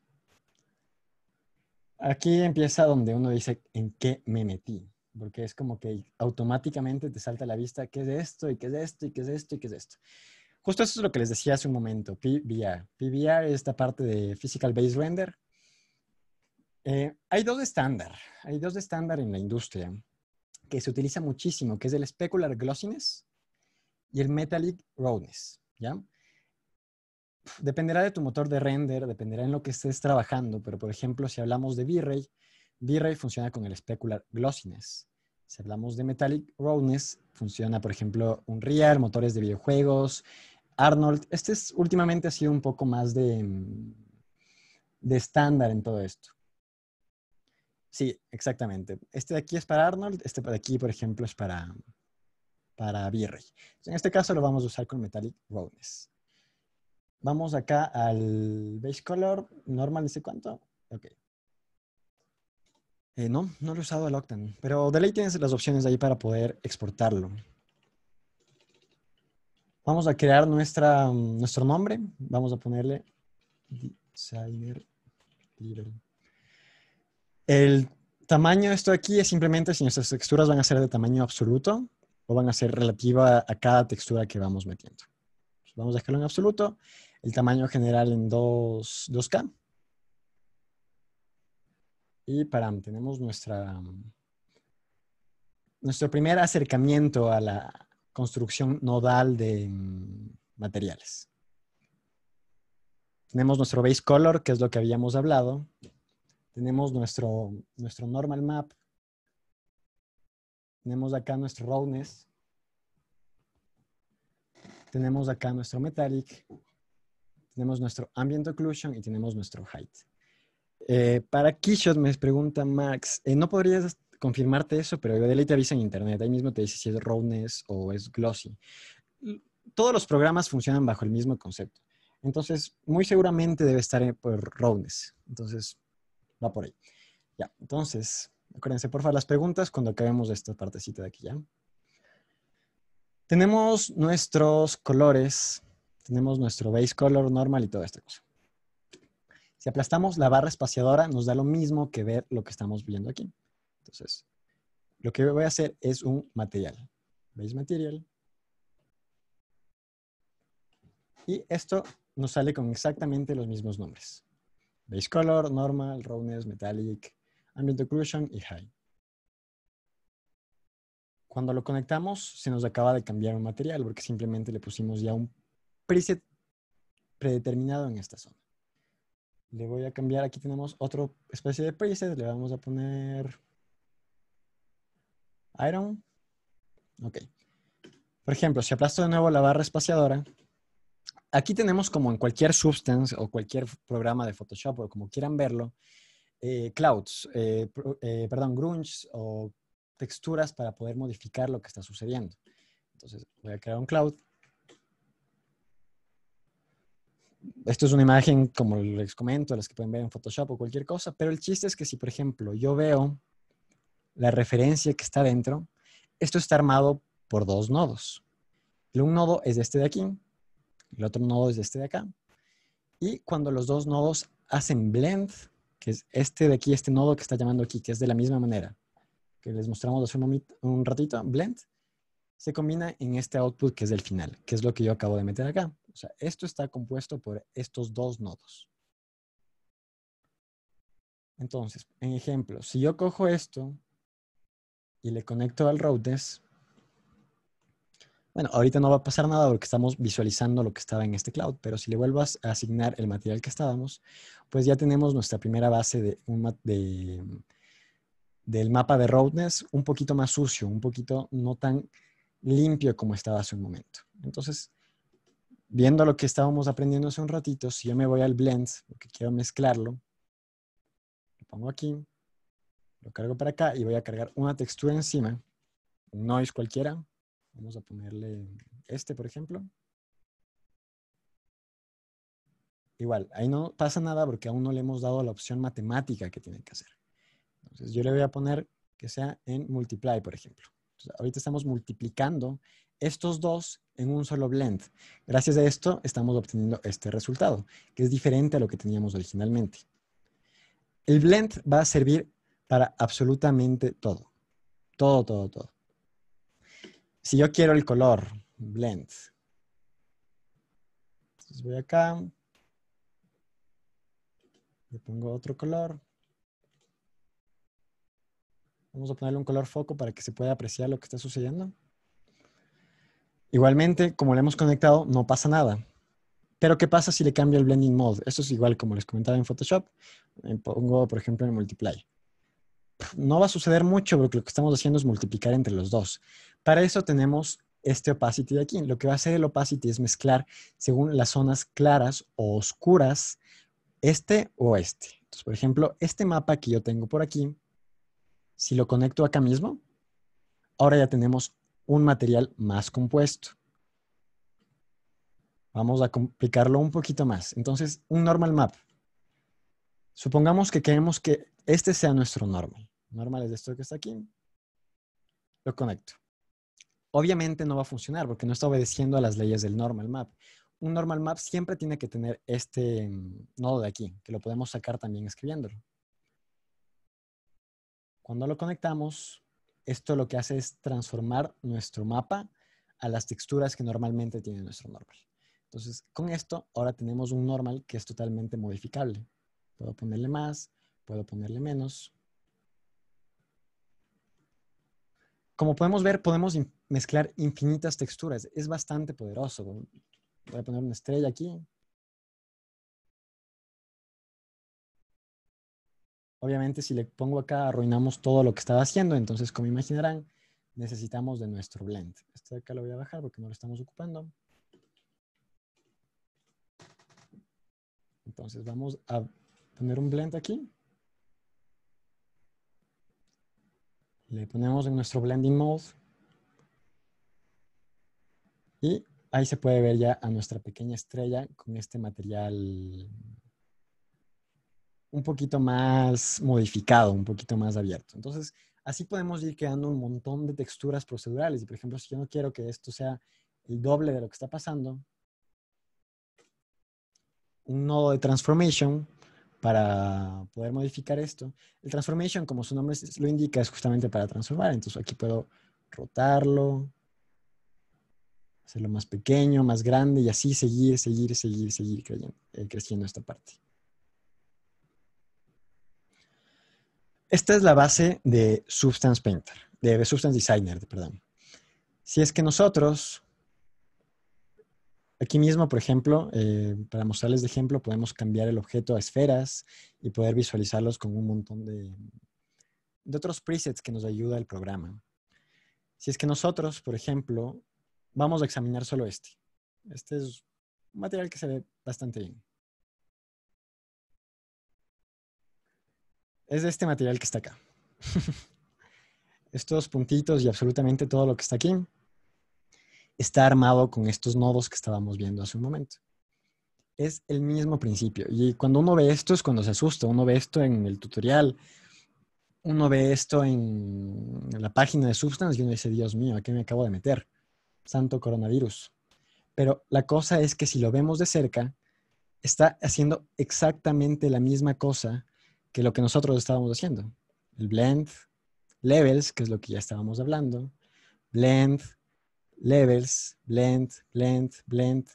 Aquí empieza donde uno dice en qué me metí, porque es como que automáticamente te salta la vista qué es esto y qué es esto y qué es esto y qué es esto. Justo eso es lo que les decía hace un momento, PBR. PBR es esta parte de Physical Base Render. Eh, hay dos estándar, hay dos estándar en la industria que se utiliza muchísimo, que es el specular glossiness y el metallic roughness Dependerá de tu motor de render, dependerá en lo que estés trabajando, pero por ejemplo, si hablamos de V-Ray, V-Ray funciona con el specular glossiness. Si hablamos de metallic roughness funciona por ejemplo un Unreal, motores de videojuegos, Arnold. Este es, últimamente ha sido un poco más de, mm, de estándar en todo esto. Sí, exactamente. Este de aquí es para Arnold, este de aquí, por ejemplo, es para, para Virrey. en este caso lo vamos a usar con Metallic Rowness. Vamos acá al Base Color, normal, ¿dice cuánto. Ok. Eh, no, no lo he usado el Octane, pero de ley tienes las opciones de ahí para poder exportarlo. Vamos a crear nuestro nombre. Vamos a ponerle Designer el tamaño de esto aquí es simplemente si nuestras texturas van a ser de tamaño absoluto o van a ser relativa a cada textura que vamos metiendo. vamos a dejarlo en absoluto, el tamaño general en 2, k Y tenemos nuestra, nuestro primer acercamiento a la construcción nodal de mm, materiales. Tenemos nuestro base color, que es lo que habíamos hablado, tenemos nuestro, nuestro normal map. Tenemos acá nuestro roughness. Tenemos acá nuestro metallic. Tenemos nuestro ambient occlusion y tenemos nuestro height. Eh, para Keyshot me pregunta Max, eh, ¿no podrías confirmarte eso? Pero de ley te avisa en internet, ahí mismo te dice si es roughness o es glossy. Todos los programas funcionan bajo el mismo concepto. Entonces, muy seguramente debe estar eh, por roughness. Entonces, va por ahí. Ya, entonces, acuérdense, por favor, las preguntas cuando acabemos esta partecita de aquí, ¿ya? Tenemos nuestros colores, tenemos nuestro base color normal y toda esta cosa. Si aplastamos la barra espaciadora, nos da lo mismo que ver lo que estamos viendo aquí. Entonces, lo que voy a hacer es un material. Base material. Y esto nos sale con exactamente los mismos nombres. Base color, normal, roughness, metallic, ambient occlusion y high. Cuando lo conectamos, se nos acaba de cambiar un material porque simplemente le pusimos ya un preset predeterminado en esta zona. Le voy a cambiar, aquí tenemos otro especie de preset, le vamos a poner iron. Ok. Por ejemplo, si aplasto de nuevo la barra espaciadora, aquí tenemos como en cualquier Substance o cualquier programa de Photoshop o como quieran verlo, eh, clouds, eh, eh, perdón, Grunge o texturas para poder modificar lo que está sucediendo. Entonces voy a crear un cloud. Esto es una imagen, como les comento, las que pueden ver en Photoshop o cualquier cosa, pero el chiste es que si, por ejemplo, yo veo la referencia que está dentro, esto está armado por dos nodos. Un nodo es este de aquí, el otro nodo es este de acá. Y cuando los dos nodos hacen blend, que es este de aquí, este nodo que está llamando aquí, que es de la misma manera que les mostramos hace un, ratito, blend, se combina en este output que es el final, que es lo que yo acabo de meter acá. O sea, esto está compuesto por estos dos nodos. Entonces, en ejemplo, si yo cojo esto y le conecto al routers bueno, ahorita no va a pasar nada porque estamos visualizando lo que estaba en este cloud, pero si le vuelvas a asignar el material que estábamos, pues ya tenemos nuestra primera base de, un, del mapa de roadness un poquito más sucio, un poquito no tan limpio como estaba hace un momento. Entonces, viendo lo que estábamos aprendiendo hace un ratito, si yo me voy al blend, porque quiero mezclarlo, lo pongo aquí, lo cargo para acá y voy a cargar una textura encima, un noise cualquiera, Vamos a ponerle este, por ejemplo. Igual, ahí no pasa nada porque aún no le hemos dado la opción matemática que tiene que hacer. Entonces, yo le voy a poner que sea en multiply, por ejemplo. ahorita estamos multiplicando estos dos en un solo blend. Gracias a esto estamos obteniendo este resultado, que es diferente a lo que teníamos originalmente. El blend va a servir para absolutamente todo. Todo, todo, todo. Si yo quiero el color, blend. Entonces voy acá. Le pongo otro color. Vamos a ponerle un color foco para que se pueda apreciar lo que está sucediendo. Igualmente, como le hemos conectado, no pasa nada. Pero, ¿qué pasa si le cambio el blending mode? Esto es igual como les comentaba en Photoshop. le pongo, por ejemplo, en multiply. No va a suceder mucho porque lo que estamos haciendo es multiplicar entre los dos. Para eso tenemos este opacity de aquí. Lo que va a hacer el opacity es mezclar según las zonas claras o oscuras, este o este. Entonces, por ejemplo, este mapa que yo tengo por aquí, si lo conecto acá mismo, ahora ya tenemos un material más compuesto. Vamos a complicarlo un poquito más. Entonces, un normal map. Supongamos que queremos que este sea nuestro normal. Normal es esto que está aquí. Lo conecto obviamente no va a funcionar porque no está obedeciendo a las leyes del normal map. Un normal map siempre tiene que tener este mm, nodo de aquí, que lo podemos sacar también escribiéndolo. Cuando lo conectamos, esto lo que hace es transformar nuestro mapa a las texturas que normalmente tiene nuestro normal. Entonces, con esto, ahora tenemos un normal que es totalmente modificable. Puedo ponerle más, puedo ponerle menos, Como podemos ver, podemos mezclar infinitas texturas. Es bastante poderoso. Voy a poner una estrella aquí. Obviamente, si le pongo acá, arruinamos todo lo que estaba haciendo. Entonces, como imaginarán, necesitamos de nuestro blend. Este de acá lo voy a bajar porque no lo estamos ocupando. Entonces, vamos a poner un blend aquí. Le ponemos en nuestro blending mode. Y ahí se puede ver ya a nuestra pequeña estrella con este material un poquito más modificado, un poquito más abierto. Entonces, así podemos ir creando un montón de texturas procedurales. Y por ejemplo, si yo no quiero que esto sea el doble de lo que está pasando, un nodo de transformation para poder modificar esto. El transformation, como su nombre lo indica, es justamente para transformar. Entonces aquí puedo rotarlo, hacerlo más pequeño, más grande y así seguir, seguir, seguir, seguir eh, creciendo esta parte. Esta es la base de Substance Painter, de Substance Designer, perdón. Si es que nosotros Aquí mismo, por ejemplo, eh, para mostrarles de ejemplo, podemos cambiar el objeto a esferas y poder visualizarlos con un montón de, de otros presets que nos ayuda el programa. Si es que nosotros, por ejemplo, vamos a examinar solo este. Este es un material que se ve bastante bien. Es este material que está acá. Estos puntitos y absolutamente todo lo que está aquí está armado con estos nodos que estábamos viendo hace un momento. Es el mismo principio. Y cuando uno ve esto es cuando se asusta. Uno ve esto en el tutorial, uno ve esto en la página de Substance y uno dice, Dios mío, ¿a qué me acabo de meter? Santo coronavirus. Pero la cosa es que si lo vemos de cerca, está haciendo exactamente la misma cosa que lo que nosotros estábamos haciendo. El blend, levels, que es lo que ya estábamos hablando, blend, levels, blend, blend, blend.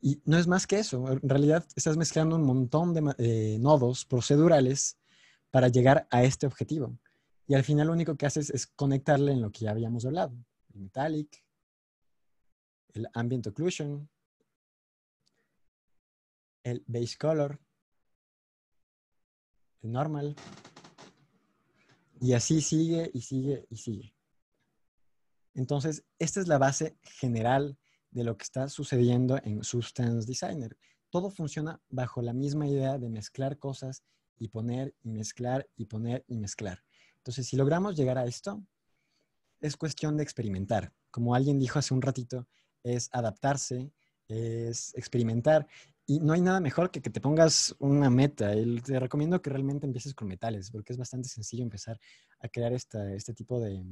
Y no es más que eso. En realidad estás mezclando un montón de eh, nodos procedurales para llegar a este objetivo. Y al final lo único que haces es conectarle en lo que ya habíamos hablado. El metallic, el ambient occlusion, el base color, el normal. Y así sigue y sigue y sigue. Entonces, esta es la base general de lo que está sucediendo en Substance Designer. Todo funciona bajo la misma idea de mezclar cosas y poner y mezclar y poner y mezclar. Entonces, si logramos llegar a esto, es cuestión de experimentar. Como alguien dijo hace un ratito, es adaptarse, es experimentar. Y no hay nada mejor que que te pongas una meta. te recomiendo que realmente empieces con metales, porque es bastante sencillo empezar a crear este tipo de,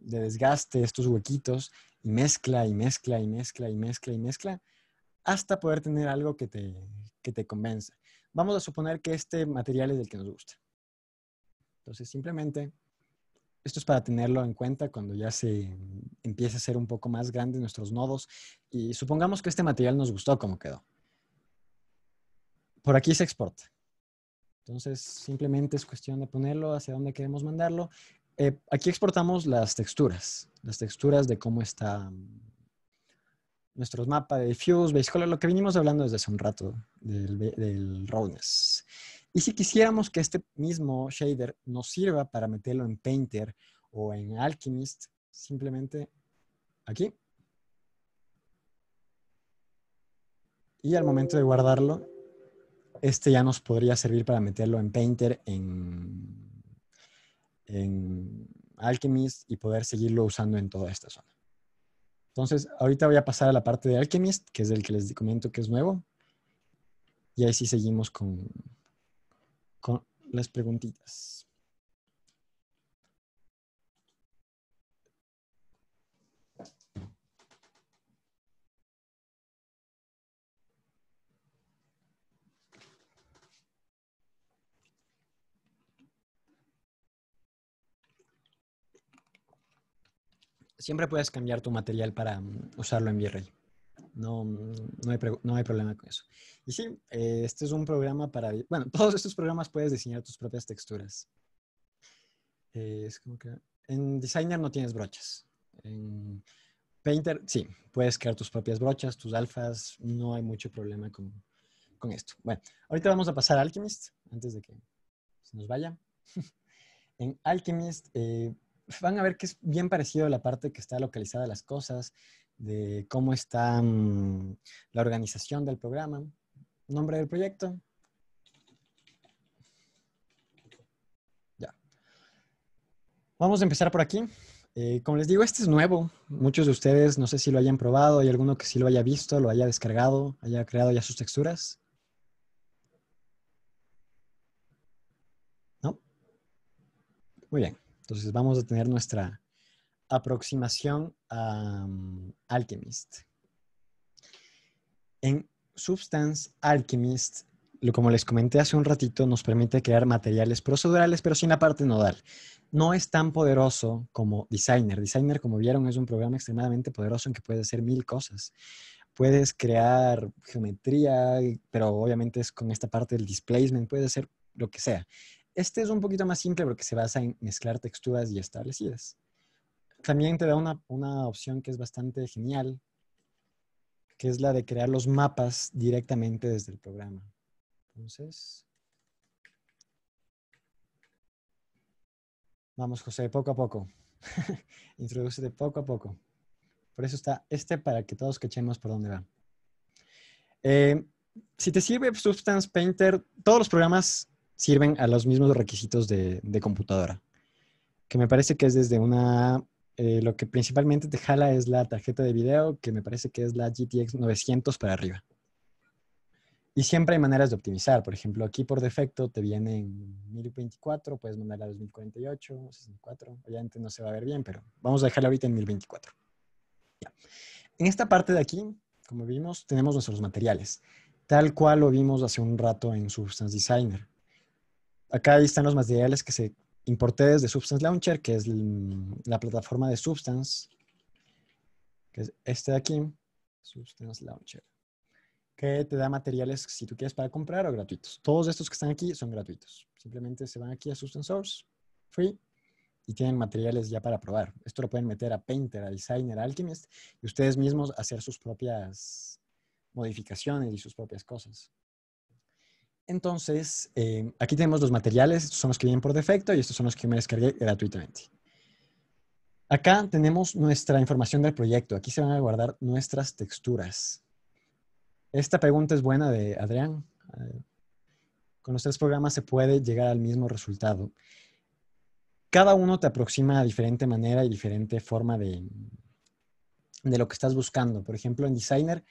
de desgaste, estos huequitos, y mezcla y mezcla y mezcla y mezcla y mezcla, hasta poder tener algo que te, que te convenza. Vamos a suponer que este material es el que nos gusta. Entonces, simplemente, esto es para tenerlo en cuenta cuando ya se empiece a ser un poco más grande nuestros nodos y supongamos que este material nos gustó como quedó. Por aquí se exporta. Entonces, simplemente es cuestión de ponerlo hacia dónde queremos mandarlo eh, aquí exportamos las texturas, las texturas de cómo está mm, nuestro mapa de Fuse, Base Color, lo que vinimos hablando desde hace un rato del, del Y si quisiéramos que este mismo shader nos sirva para meterlo en Painter o en Alchemist, simplemente aquí. Y al momento de guardarlo, este ya nos podría servir para meterlo en Painter, en en Alchemist y poder seguirlo usando en toda esta zona. Entonces, ahorita voy a pasar a la parte de Alchemist, que es el que les comento que es nuevo. Y ahí sí seguimos con, con las preguntitas. siempre puedes cambiar tu material para mm, usarlo en Virrey. No, mm, no, hay, problema con eso. Y sí, eh, este es un programa para... Bueno, todos estos programas puedes diseñar tus propias texturas. Eh, es como que... En Designer no tienes brochas. En Painter, sí, puedes crear tus propias brochas, tus alfas. No hay mucho problema con, esto. Bueno, ahorita vamos a pasar a Alchemist, antes de que se nos vaya. en Alchemist... Eh, van a ver que es bien parecido a la parte que está localizada las cosas, de cómo está mm, la organización del programa, nombre del proyecto. Ya. Vamos a empezar por aquí. Eh, como les digo, este es nuevo. Muchos de ustedes no sé si lo hayan probado, hay alguno que sí lo haya visto, lo haya descargado, haya creado ya sus texturas. ¿No? Muy bien. Entonces vamos a tener nuestra aproximación a mm, Alchemist. En Substance Alchemist, lo, como les comenté hace un ratito, nos permite crear materiales procedurales, pero sin la parte nodal. No es tan poderoso como Designer. Designer, como vieron, es un programa extremadamente poderoso en que puede hacer mil cosas puedes crear geometría, pero obviamente es con esta parte del displacement, puede ser lo que sea. Este es un poquito más simple porque se basa en mezclar texturas y establecidas. También te da una, opción que es bastante genial, que es la de crear los mapas directamente desde el programa. Entonces, Vamos, José, poco a poco. Introduce de poco a poco. Por eso está este para que todos cachemos por dónde va. Eh, si te sirve Substance Painter, todos los programas sirven a los mismos requisitos de, computadora, que me parece que es desde una, eh, lo que principalmente te jala es la tarjeta de video, que me parece que es la GTX 900 para arriba. Y siempre hay maneras de optimizar. Por ejemplo, aquí por defecto te viene en 1024, puedes mandar a 2048, 64. Obviamente no se va a ver bien, pero vamos a dejarla ahorita en 1024. En esta parte de aquí, como vimos, tenemos nuestros materiales, tal cual lo vimos hace un rato en Substance Designer. Acá están los materiales que se importé desde Substance Launcher, que es la plataforma de Substance, que es este de aquí, Substance Launcher, que te da materiales si tú quieres para comprar o gratuitos. Todos estos que están aquí son gratuitos. Simplemente se van aquí a Substance Source, free, y tienen materiales ya para probar. Esto lo pueden meter a Painter, a Designer, a Alchemist, y ustedes mismos hacer sus propias modificaciones y sus propias cosas. Entonces, eh, aquí tenemos los materiales, estos son los que vienen por defecto y estos son los que me descargué gratuitamente. Acá tenemos nuestra información del proyecto. Aquí se van a guardar nuestras texturas. Esta pregunta es buena de Adrián. Con los tres programas se puede llegar al mismo resultado. Cada uno te aproxima a diferente manera y diferente forma de, de lo que estás buscando. Por ejemplo, en Designer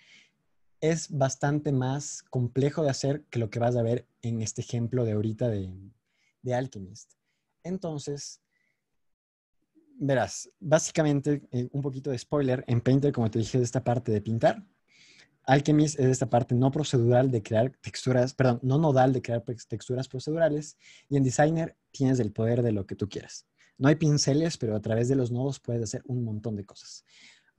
es bastante más complejo de hacer que lo que vas a ver en este ejemplo de ahorita de, de Alchemist. Entonces, verás, básicamente, eh, un poquito de spoiler, en Painter, como te dije, es esta parte de pintar. Alchemist es esta parte no procedural de crear texturas, perdón, no nodal de crear pues, texturas procedurales. Y en Designer tienes el poder de lo que tú quieras. No hay pinceles, pero a través de los nodos puedes hacer un montón de cosas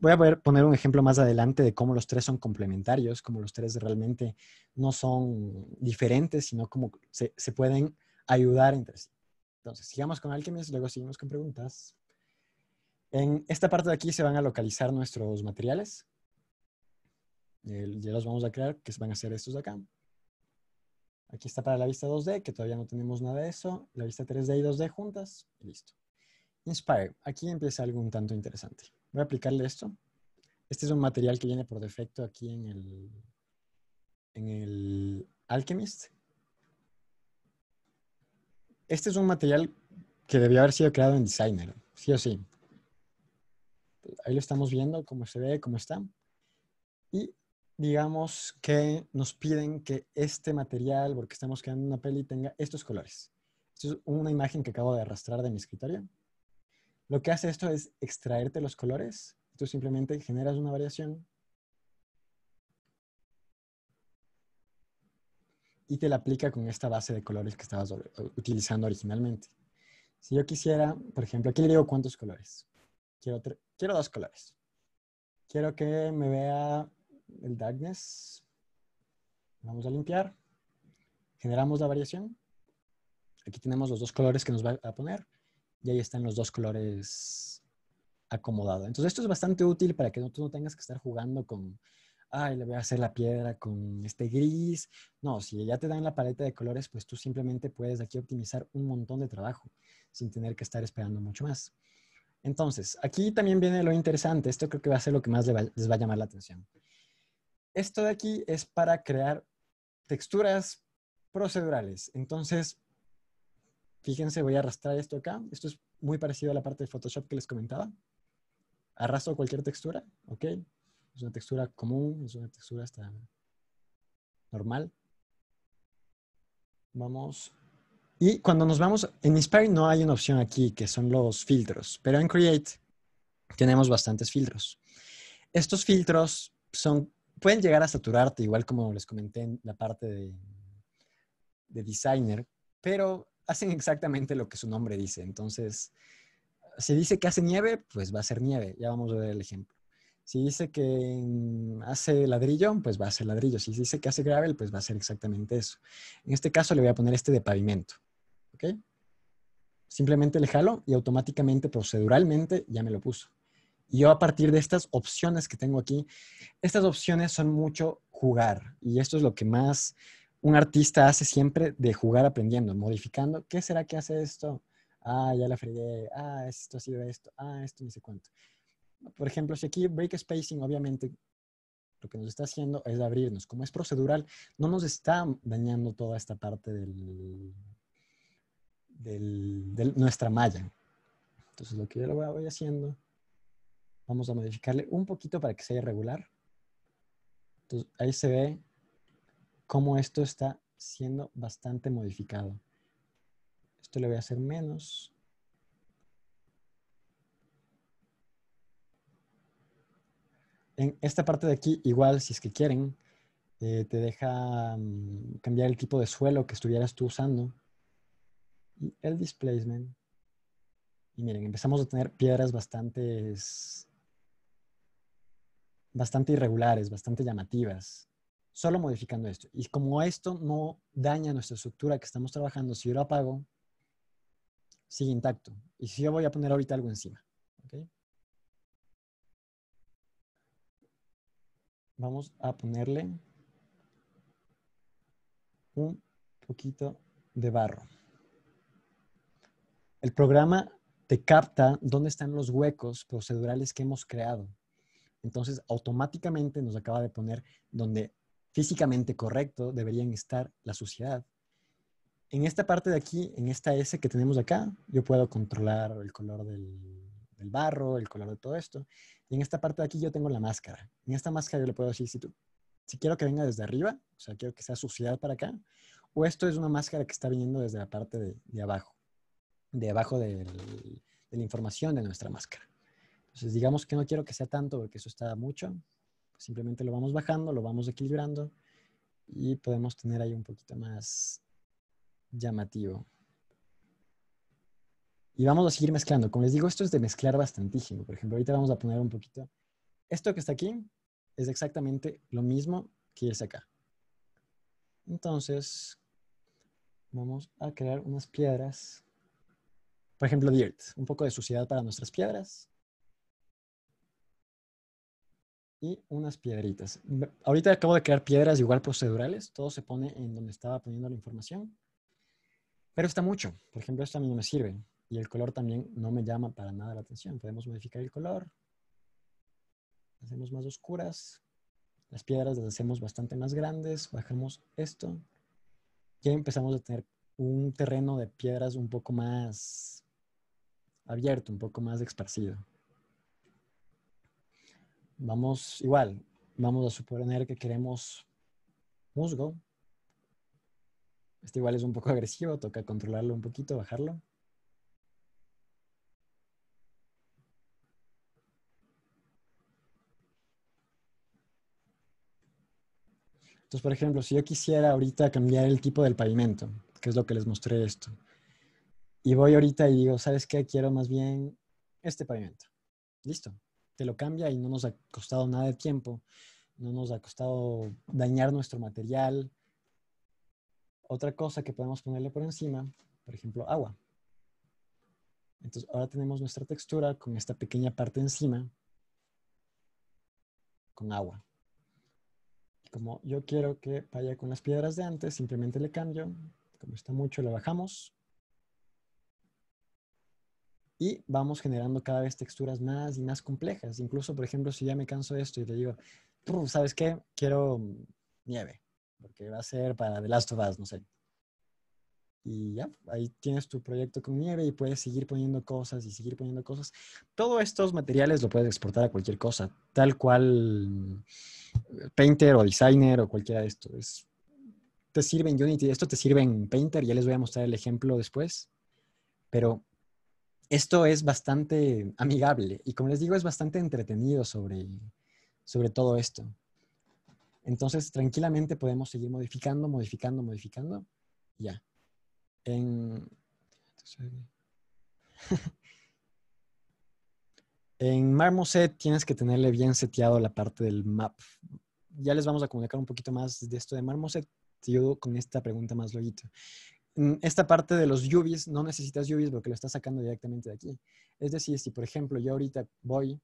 voy a poder poner un ejemplo más adelante de cómo los tres son complementarios, cómo los tres realmente no son diferentes, sino cómo se, se pueden ayudar entre sí. Entonces, sigamos con Alchemist, luego seguimos con preguntas. En esta parte de aquí se van a localizar nuestros materiales. Eh, ya los vamos a crear, que van a ser estos de acá. Aquí está para la vista 2D, que todavía no tenemos nada de eso. La vista 3D y 2D juntas, listo. Inspire. Aquí empieza algo un tanto interesante. Voy a aplicarle esto. Este es un material que viene por defecto aquí en el, en el Alchemist. Este es un material que debió haber sido creado en Designer, sí o sí. Ahí lo estamos viendo, cómo se ve, cómo está. Y digamos que nos piden que este material, porque estamos creando una peli, tenga estos colores. Esto es una imagen que acabo de arrastrar de mi escritorio. Lo que hace esto es extraerte los colores. Tú simplemente generas una variación y te la aplica con esta base de colores que estabas utilizando originalmente. Si yo quisiera, por ejemplo, aquí le digo cuántos colores. Quiero, quiero dos colores. Quiero que me vea el darkness. Vamos a limpiar. Generamos la variación. Aquí tenemos los dos colores que nos va a poner y ahí están los dos colores acomodados. Entonces esto es bastante útil para que tú no tengas que estar jugando con, ay, le voy a hacer la piedra con este gris. No, si ya te dan la paleta de colores, pues tú simplemente puedes aquí optimizar un montón de trabajo sin tener que estar esperando mucho más. Entonces, aquí también viene lo interesante. Esto creo que va a ser lo que más les va a llamar la atención. Esto de aquí es para crear texturas procedurales. Entonces, Fíjense, voy a arrastrar esto acá. Esto es muy parecido a la parte de Photoshop que les comentaba. Arrastro cualquier textura, ¿ok? Es una textura común, es una textura hasta normal. Vamos. Y cuando nos vamos, en Inspire no hay una opción aquí, que son los filtros, pero en Create tenemos bastantes filtros. Estos filtros son, pueden llegar a saturarte, igual como les comenté en la parte de, de designer, pero hacen exactamente lo que su nombre dice. Entonces, si dice que hace nieve, pues va a ser nieve. Ya vamos a ver el ejemplo. Si dice que hace ladrillo, pues va a ser ladrillo. Si dice que hace gravel, pues va a ser exactamente eso. En este caso le voy a poner este de pavimento. ¿Ok? Simplemente le jalo y automáticamente, proceduralmente, ya me lo puso. Y yo a partir de estas opciones que tengo aquí, estas opciones son mucho jugar. Y esto es lo que más un artista hace siempre de jugar aprendiendo, modificando. ¿Qué será que hace esto? Ah, ya la fregué. Ah, esto ha sido esto. Ah, esto no sé cuánto. Por ejemplo, si aquí break spacing, obviamente lo que nos está haciendo es abrirnos. Como es procedural, no nos está dañando toda esta parte del, de nuestra malla. Entonces, lo que yo lo voy, voy haciendo, vamos a modificarle un poquito para que sea irregular. Entonces, ahí se ve cómo esto está siendo bastante modificado. Esto le voy a hacer menos. En esta parte de aquí, igual, si es que quieren, eh, te deja mm, cambiar el tipo de suelo que estuvieras tú usando. Y el displacement. Y miren, empezamos a tener piedras bastante, bastante irregulares, bastante llamativas solo modificando esto. Y como esto no daña nuestra estructura que estamos trabajando, si yo lo apago, sigue intacto. Y si yo voy a poner ahorita algo encima. Vamos a ponerle un poquito de barro. El programa te capta dónde están los huecos procedurales que hemos creado. Entonces, automáticamente nos acaba de poner donde físicamente correcto deberían estar la suciedad. En esta parte de aquí, en esta S que tenemos acá, yo puedo controlar el color del, barro, el color de todo esto. Y en esta parte de aquí yo tengo la máscara. En esta máscara yo le puedo decir si, tú, si quiero que venga desde arriba, o sea, quiero que sea suciedad para acá, o esto es una máscara que está viniendo desde la parte de, abajo, de abajo de la información de nuestra máscara. Entonces, digamos que no quiero que sea tanto porque eso está mucho, Simplemente lo vamos bajando, lo vamos equilibrando y podemos tener ahí un poquito más llamativo. Y vamos a seguir mezclando. Como les digo, esto es de mezclar bastantísimo. Por ejemplo, ahorita vamos a poner un poquito... Esto que está aquí es exactamente lo mismo que es acá. Entonces, vamos a crear unas piedras. Por ejemplo, dirt. Un poco de suciedad para nuestras piedras. y unas piedritas. Ahorita acabo de crear piedras igual procedurales, todo se pone en donde estaba poniendo la información, pero está mucho. Por ejemplo, esto a mí no me sirve y el color también no me llama para nada la atención. Podemos modificar el color, hacemos más oscuras, las piedras las hacemos bastante más grandes, bajamos esto, ya empezamos a tener un terreno de piedras un poco más abierto, un poco más esparcido. Vamos igual, vamos a suponer que queremos musgo. Este igual es un poco agresivo, toca controlarlo un poquito, bajarlo. Entonces, por ejemplo, si yo quisiera ahorita cambiar el tipo del pavimento, que es lo que les mostré esto, y voy ahorita y digo, ¿sabes qué? Quiero más bien este pavimento. Listo, lo cambia y no nos ha costado nada de tiempo, no nos ha costado dañar nuestro material. Otra cosa que podemos ponerle por encima, por ejemplo, agua. Entonces ahora tenemos nuestra textura con esta pequeña parte encima con agua. Como yo quiero que vaya con las piedras de antes, simplemente le cambio. Como está mucho, le bajamos y vamos generando cada vez texturas más y más complejas. Incluso, por ejemplo, si ya me canso de esto y te digo, ¿sabes qué? Quiero mm, nieve, porque va a ser para The Last of Us, no sé. Y ya, ahí tienes tu proyecto con nieve y puedes seguir poniendo cosas y seguir poniendo cosas. Todos estos materiales lo puedes exportar a cualquier cosa, tal cual mm, Painter o Designer o cualquiera de estos. Es, te sirve en Unity, esto te sirve en Painter, ya les voy a mostrar el ejemplo después. Pero esto es bastante amigable y como les digo es bastante entretenido sobre, sobre todo esto. Entonces tranquilamente podemos seguir modificando, modificando, modificando. Ya. En, Marmoset tienes que tenerle bien seteado la parte del map. Ya les vamos a comunicar un poquito más de esto de Marmoset. Yo con esta pregunta más luego. Mm, esta parte de los lluvias no necesitas lluvias porque lo estás sacando directamente de aquí. Es decir, si por ejemplo yo ahorita voy,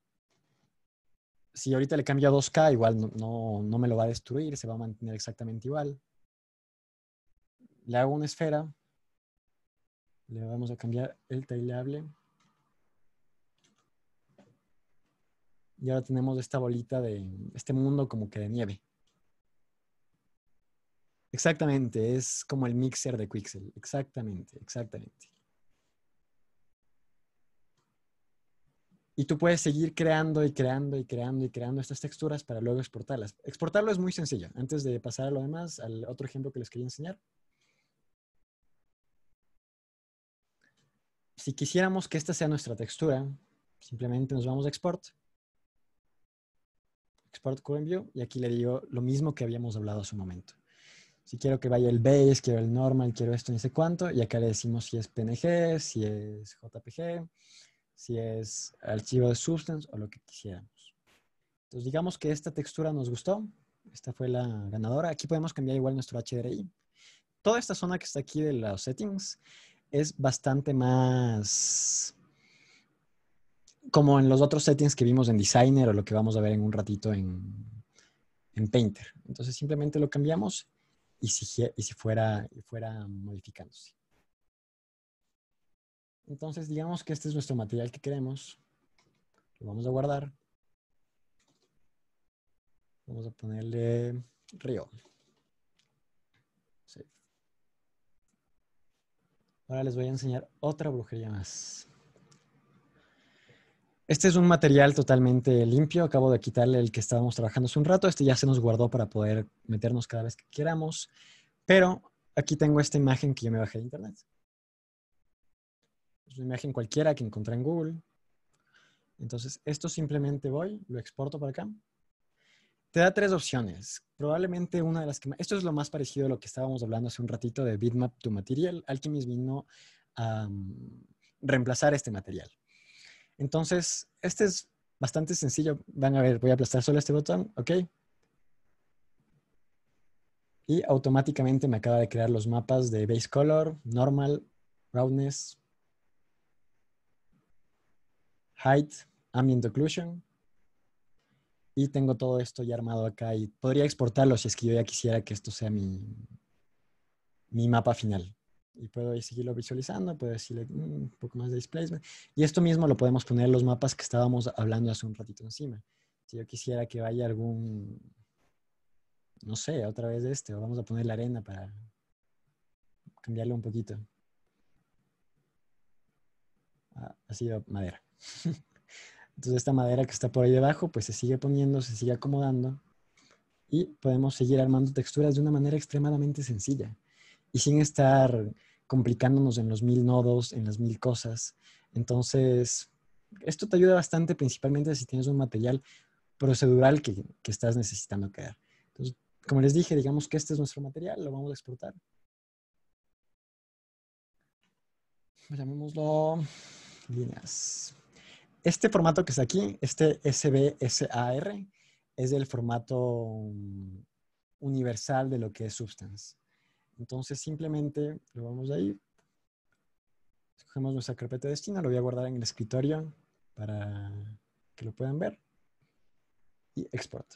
si ahorita le cambio a 2K, igual no, no me lo va a destruir, se va a mantener exactamente igual. Le hago una esfera, le vamos a cambiar el tailable. Y ahora tenemos esta bolita de este mundo como que de nieve. Exactamente, es como el mixer de Quixel. Exactamente, exactamente. Y tú puedes seguir creando y creando y creando y creando estas texturas para luego exportarlas. Exportarlo es muy sencillo. Antes de pasar a lo demás, al otro ejemplo que les quería enseñar. Si quisiéramos que esta sea nuestra textura, simplemente nos vamos a Export. Export Current View. Y aquí le digo lo mismo que habíamos hablado hace un momento si quiero que vaya el base, quiero el normal, quiero esto, ni sé cuánto, y acá le decimos si es PNG, si es JPG, si es archivo de substance o lo que quisiéramos. Entonces digamos que esta textura nos gustó, esta fue la ganadora. Aquí podemos cambiar igual nuestro HDRI. Toda esta zona que está aquí de los settings es bastante más como en los otros settings que vimos en Designer o lo que vamos a ver en un ratito en, en Painter. Entonces simplemente lo cambiamos y si, fuera, modificándose. Entonces, digamos que este es nuestro material que queremos. Lo vamos a guardar. Vamos a ponerle río. Ahora les voy a enseñar otra brujería más. Este es un material totalmente limpio. Acabo de quitarle el que estábamos trabajando hace un rato. Este ya se nos guardó para poder meternos cada vez que queramos. Pero aquí tengo esta imagen que yo me bajé de internet. Es una imagen cualquiera que encontré en Google. Entonces, esto simplemente voy, lo exporto para acá. Te da tres opciones. Probablemente una de las que... Esto es lo más parecido a lo que estábamos hablando hace un ratito de bitmap to material. Alchemist vino a mm, reemplazar este material. Entonces, este es bastante sencillo. Van a ver, voy a aplastar solo este botón, ¿ok? Y automáticamente me acaba de crear los mapas de base color, normal, roundness, height, ambient occlusion. Y tengo todo esto ya armado acá y podría exportarlo si es que yo ya quisiera que esto sea mi, mi mapa final y puedo seguirlo visualizando, puedo decirle mm, un poco más de displacement. Y esto mismo lo podemos poner en los mapas que estábamos hablando hace un ratito encima. Si yo quisiera que vaya algún, no sé, otra vez este, o vamos a poner la arena para cambiarlo un poquito. Ah, ha sido madera. Entonces esta madera que está por ahí debajo, pues se sigue poniendo, se sigue acomodando y podemos seguir armando texturas de una manera extremadamente sencilla y sin estar complicándonos en los mil nodos, en las mil cosas. Entonces, esto te ayuda bastante, principalmente si tienes un material procedural que, estás necesitando crear. Entonces, como les dije, digamos que este es nuestro material, lo vamos a exportar. Llamémoslo líneas. Este formato que está aquí, este SBSAR, es el formato universal de lo que es Substance. Entonces simplemente lo vamos a ir. Escogemos nuestra carpeta de destino. lo voy a guardar en el escritorio para que lo puedan ver. Y export.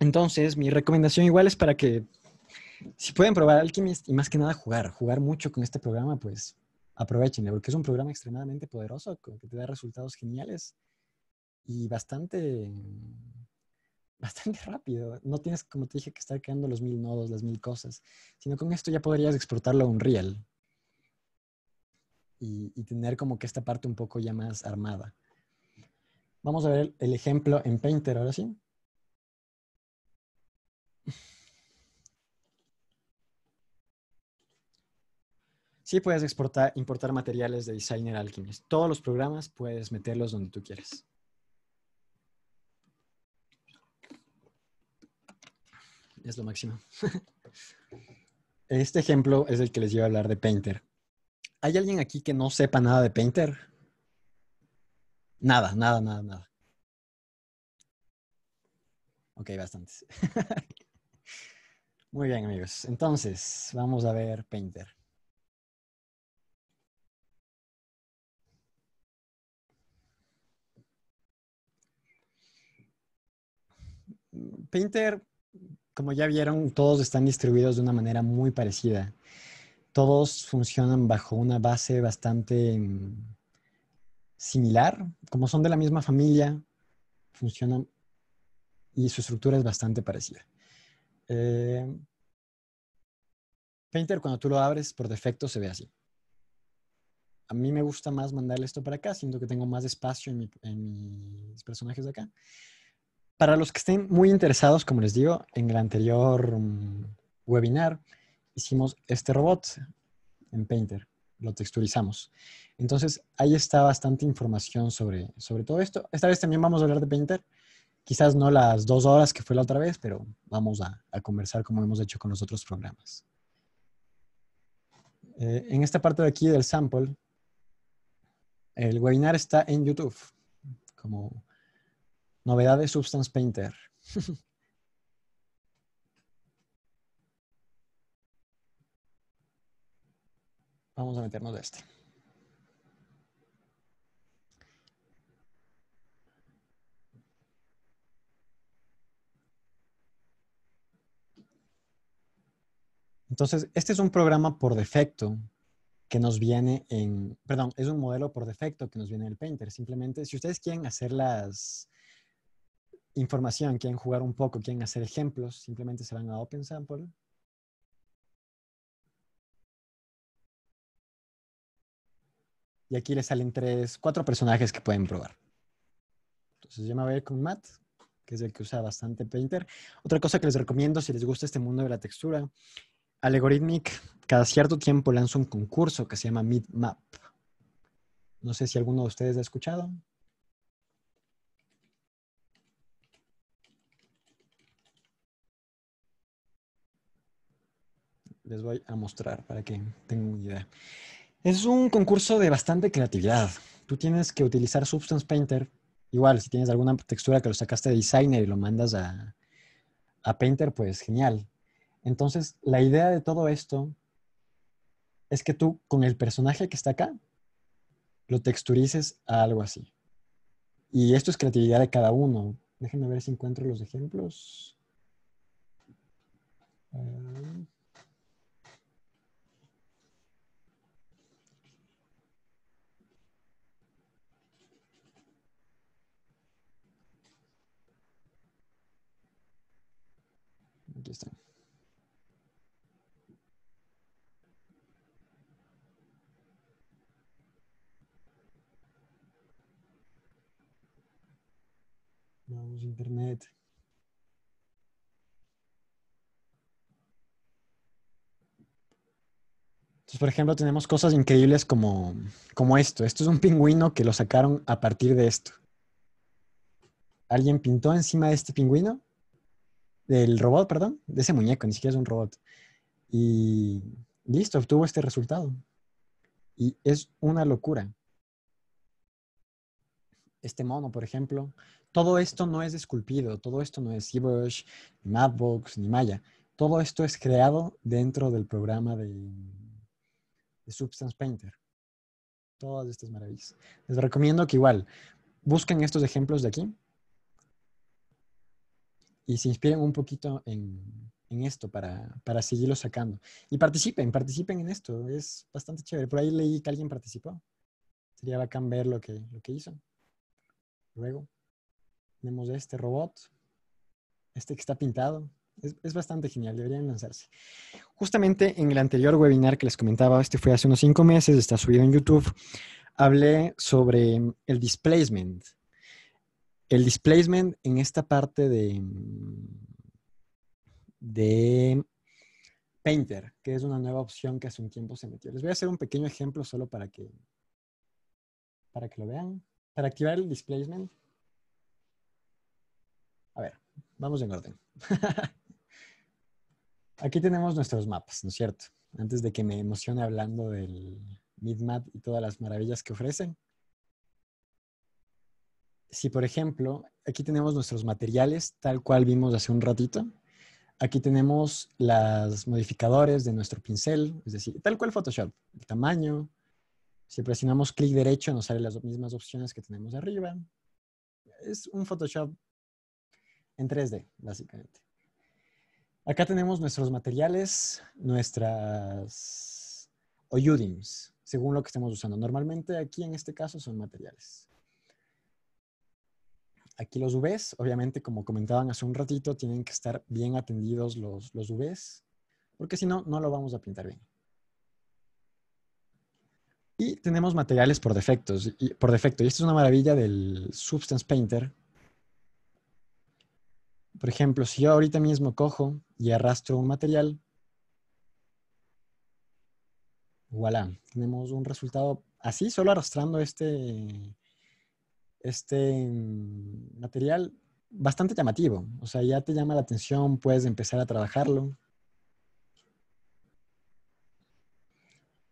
Entonces, mi recomendación igual es para que si pueden probar Alchemist y más que nada jugar, jugar mucho con este programa, pues aprovechenlo, porque es un programa extremadamente poderoso, que te da resultados geniales y bastante bastante rápido. No tienes, como te dije, que estar creando los mil nodos, las mil cosas, sino con esto ya podrías exportarlo a Unreal y, y tener como que esta parte un poco ya más armada. Vamos a ver el ejemplo en Painter ahora sí. Sí puedes exportar, importar materiales de Designer Alchemist. Todos los programas puedes meterlos donde tú quieras. es lo máximo. Este ejemplo es el que les lleva a hablar de Painter. ¿Hay alguien aquí que no sepa nada de Painter? Nada, nada, nada, nada. Ok, bastantes. Muy bien, amigos. Entonces, vamos a ver Painter. Painter como ya vieron, todos están distribuidos de una manera muy parecida. Todos funcionan bajo una base bastante mm, similar. Como son de la misma familia, funcionan y su estructura es bastante parecida. Eh, Painter, cuando tú lo abres, por defecto se ve así. A mí me gusta más mandarle esto para acá, siento que tengo más espacio en mis personajes de acá. Para los que estén muy interesados, como les digo, en el anterior mm, webinar hicimos este robot en Painter, lo texturizamos. Entonces, ahí está bastante información sobre, sobre todo esto. Esta vez también vamos a hablar de Painter, quizás no las dos horas que fue la otra vez, pero vamos a, conversar como hemos hecho con los otros programas. Eh, en esta parte de aquí del sample, el webinar está en YouTube, como Novedad de Substance Painter. Vamos a meternos de este. Entonces, este es un programa por defecto que nos viene en, perdón, es un modelo por defecto que nos viene en el Painter. Simplemente, si ustedes quieren hacer las, información, quieren jugar un poco, quieren hacer ejemplos, simplemente se van a Open Sample. Y aquí les salen tres, cuatro personajes que pueden probar. Entonces yo me voy a con Matt, que es el que usa bastante Painter. Otra cosa que les recomiendo si les gusta este mundo de la textura, Algorithmic cada cierto tiempo lanza un concurso que se llama Meet Map. No sé si alguno de ustedes ha escuchado. les voy a mostrar para que tengan una idea. Es un concurso de bastante creatividad. Tú tienes que utilizar Substance Painter. Igual, si tienes alguna textura que lo sacaste de Designer y lo mandas a, Painter, pues genial. Entonces, la idea de todo esto es que tú, con el personaje que está acá, lo texturices a algo así. Y esto es creatividad de cada uno. Déjenme ver si encuentro los ejemplos. Eh, Vamos, internet. Entonces, por ejemplo, tenemos cosas increíbles como, como esto. Esto es un pingüino que lo sacaron a partir de esto. Alguien pintó encima de este pingüino del robot, perdón, de ese muñeco, ni siquiera es un robot. Y listo, obtuvo este resultado. Y es una locura. Este mono, por ejemplo, todo esto no es esculpido, todo esto no es ZBrush, ni Mapbox, ni Maya. Todo esto es creado dentro del programa de, de Substance Painter. Todas estas maravillas. Les recomiendo que igual busquen estos ejemplos de aquí y se inspiren un poquito en, en esto para, para, seguirlo sacando. Y participen, participen en esto, es bastante chévere. Por ahí leí que alguien participó. Sería bacán ver lo que, lo que hizo. Luego, tenemos este robot, este que está pintado. Es, es, bastante genial, deberían lanzarse. Justamente en el anterior webinar que les comentaba, este fue hace unos cinco meses, está subido en YouTube, hablé sobre el displacement, el displacement en esta parte de, mm, de Painter, que es una nueva opción que hace un tiempo se metió. Les voy a hacer un pequeño ejemplo solo para que, para que lo vean. Para activar el displacement. A ver, vamos en orden. Aquí tenemos nuestros mapas, ¿no es cierto? Antes de que me emocione hablando del MidMap y todas las maravillas que ofrecen si, por ejemplo, aquí tenemos nuestros materiales, tal cual vimos hace un ratito. Aquí tenemos las modificadores de nuestro pincel, es decir, tal cual Photoshop, el tamaño. Si presionamos clic derecho nos salen las mismas opciones que tenemos arriba. Es un Photoshop en 3D, básicamente. Acá tenemos nuestros materiales, nuestras OUDIMs, según lo que estemos usando. Normalmente aquí en este caso son materiales aquí los UVs, obviamente, como comentaban hace un ratito, tienen que estar bien atendidos los, los UVs, porque si no, no lo vamos a pintar bien. Y tenemos materiales por defectos, por defecto. Y esto es una maravilla del Substance Painter. Por ejemplo, si yo ahorita mismo cojo y arrastro un material, voilà, tenemos un resultado así, solo arrastrando este, este mm, material bastante llamativo. O sea, ya te llama la atención, puedes empezar a trabajarlo.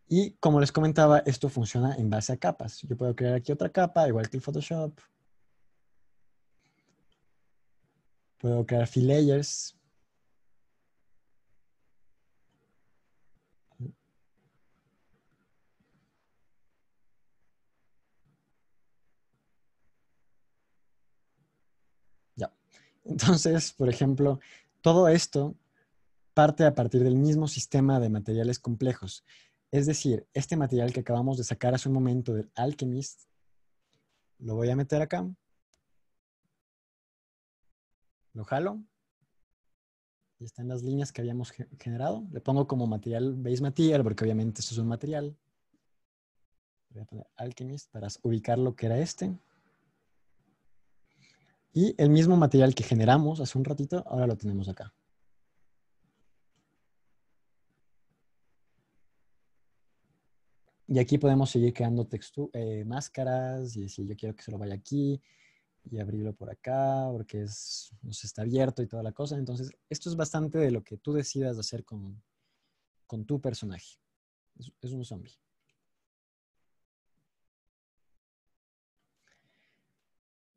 Y como les comentaba, esto funciona en base a capas. Yo puedo crear aquí otra capa, igual que el Photoshop. Puedo crear fill layers. Entonces, por ejemplo, todo esto parte a partir del mismo sistema de materiales complejos. Es decir, este material que acabamos de sacar hace un momento del Alchemist, lo voy a meter acá. Lo jalo. Y están las líneas que habíamos generado. Le pongo como material base material, porque obviamente esto es un material. Voy a poner Alchemist para ubicar lo que era este. Y el mismo material que generamos hace un ratito, ahora lo tenemos acá. Y aquí podemos seguir creando eh, máscaras. Y decir yo quiero que se lo vaya aquí y abrirlo por acá, porque es, nos está abierto y toda la cosa. Entonces, esto es bastante de lo que tú decidas hacer con, tu personaje. es un zombie.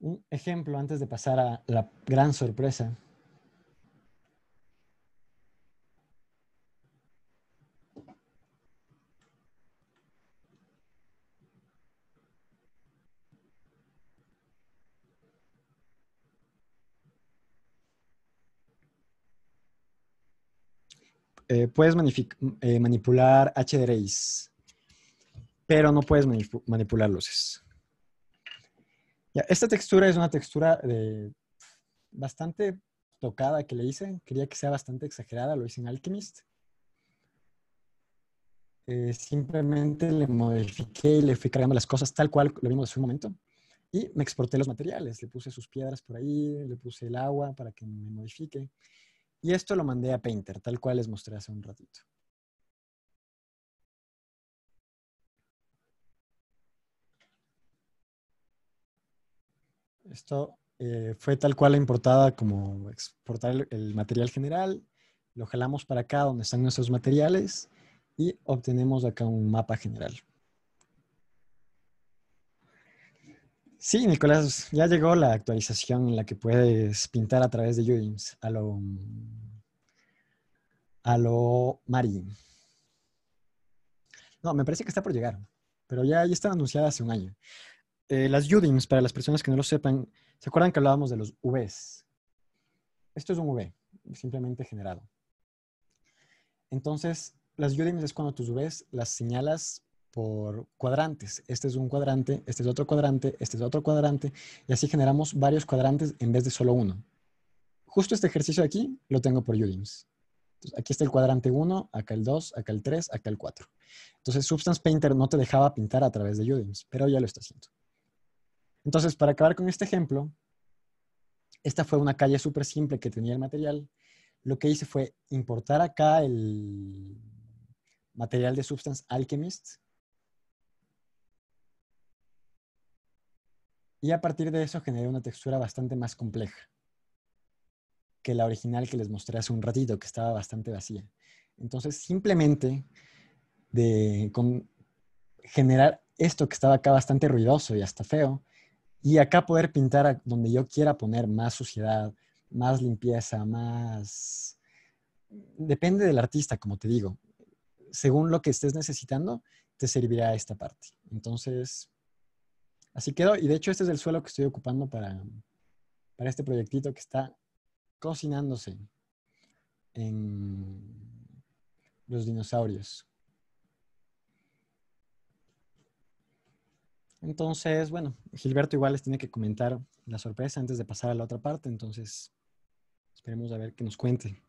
Un ejemplo antes de pasar a la gran sorpresa. Eh, puedes eh, manipular HDRIs, pero no puedes manipular luces. Ya, esta textura es una textura bastante tocada que le hice. Quería que sea bastante exagerada, lo hice en Alchemist. Eh, simplemente le modifiqué y le fui cargando las cosas tal cual lo vimos hace un momento. Y me exporté los materiales. Le puse sus piedras por ahí, le puse el agua para que me modifique. Y esto lo mandé a Painter, tal cual les mostré hace un ratito. Esto eh, fue tal cual la importada como exportar el, material general. Lo jalamos para acá donde están nuestros materiales y obtenemos acá un mapa general. Sí, Nicolás, ya llegó la actualización en la que puedes pintar a través de UIMS a lo, a lo Mari. No, me parece que está por llegar, pero ya, ya está anunciada hace un año. Eh, las UDIMs, para las personas que no lo sepan, ¿se acuerdan que hablábamos de los Vs? Esto es un V, simplemente generado. Entonces, las UDIMs es cuando tus Vs las señalas por cuadrantes. Este es un cuadrante, este es otro cuadrante, este es otro cuadrante, y así generamos varios cuadrantes en vez de solo uno. Justo este ejercicio de aquí lo tengo por UDIMs. aquí está el cuadrante 1, acá el 2, acá el 3, acá el 4. Entonces, Substance Painter no te dejaba pintar a través de UDIMs, pero ya lo está haciendo. Entonces, para acabar con este ejemplo, esta fue una calle súper simple que tenía el material. Lo que hice fue importar acá el material de Substance Alchemist. Y a partir de eso generé una textura bastante más compleja que la original que les mostré hace un ratito, que estaba bastante vacía. Entonces, simplemente de generar esto que estaba acá bastante ruidoso y hasta feo, y acá poder pintar donde yo quiera poner más suciedad, más limpieza, más... Depende del artista, como te digo. Según lo que estés necesitando, te servirá esta parte. Entonces, así quedó. Y de hecho, este es el suelo que estoy ocupando para, para este proyectito que está cocinándose en los dinosaurios. Entonces, bueno, Gilberto igual les tiene que comentar la sorpresa antes de pasar a la otra parte, entonces esperemos a ver qué nos cuente.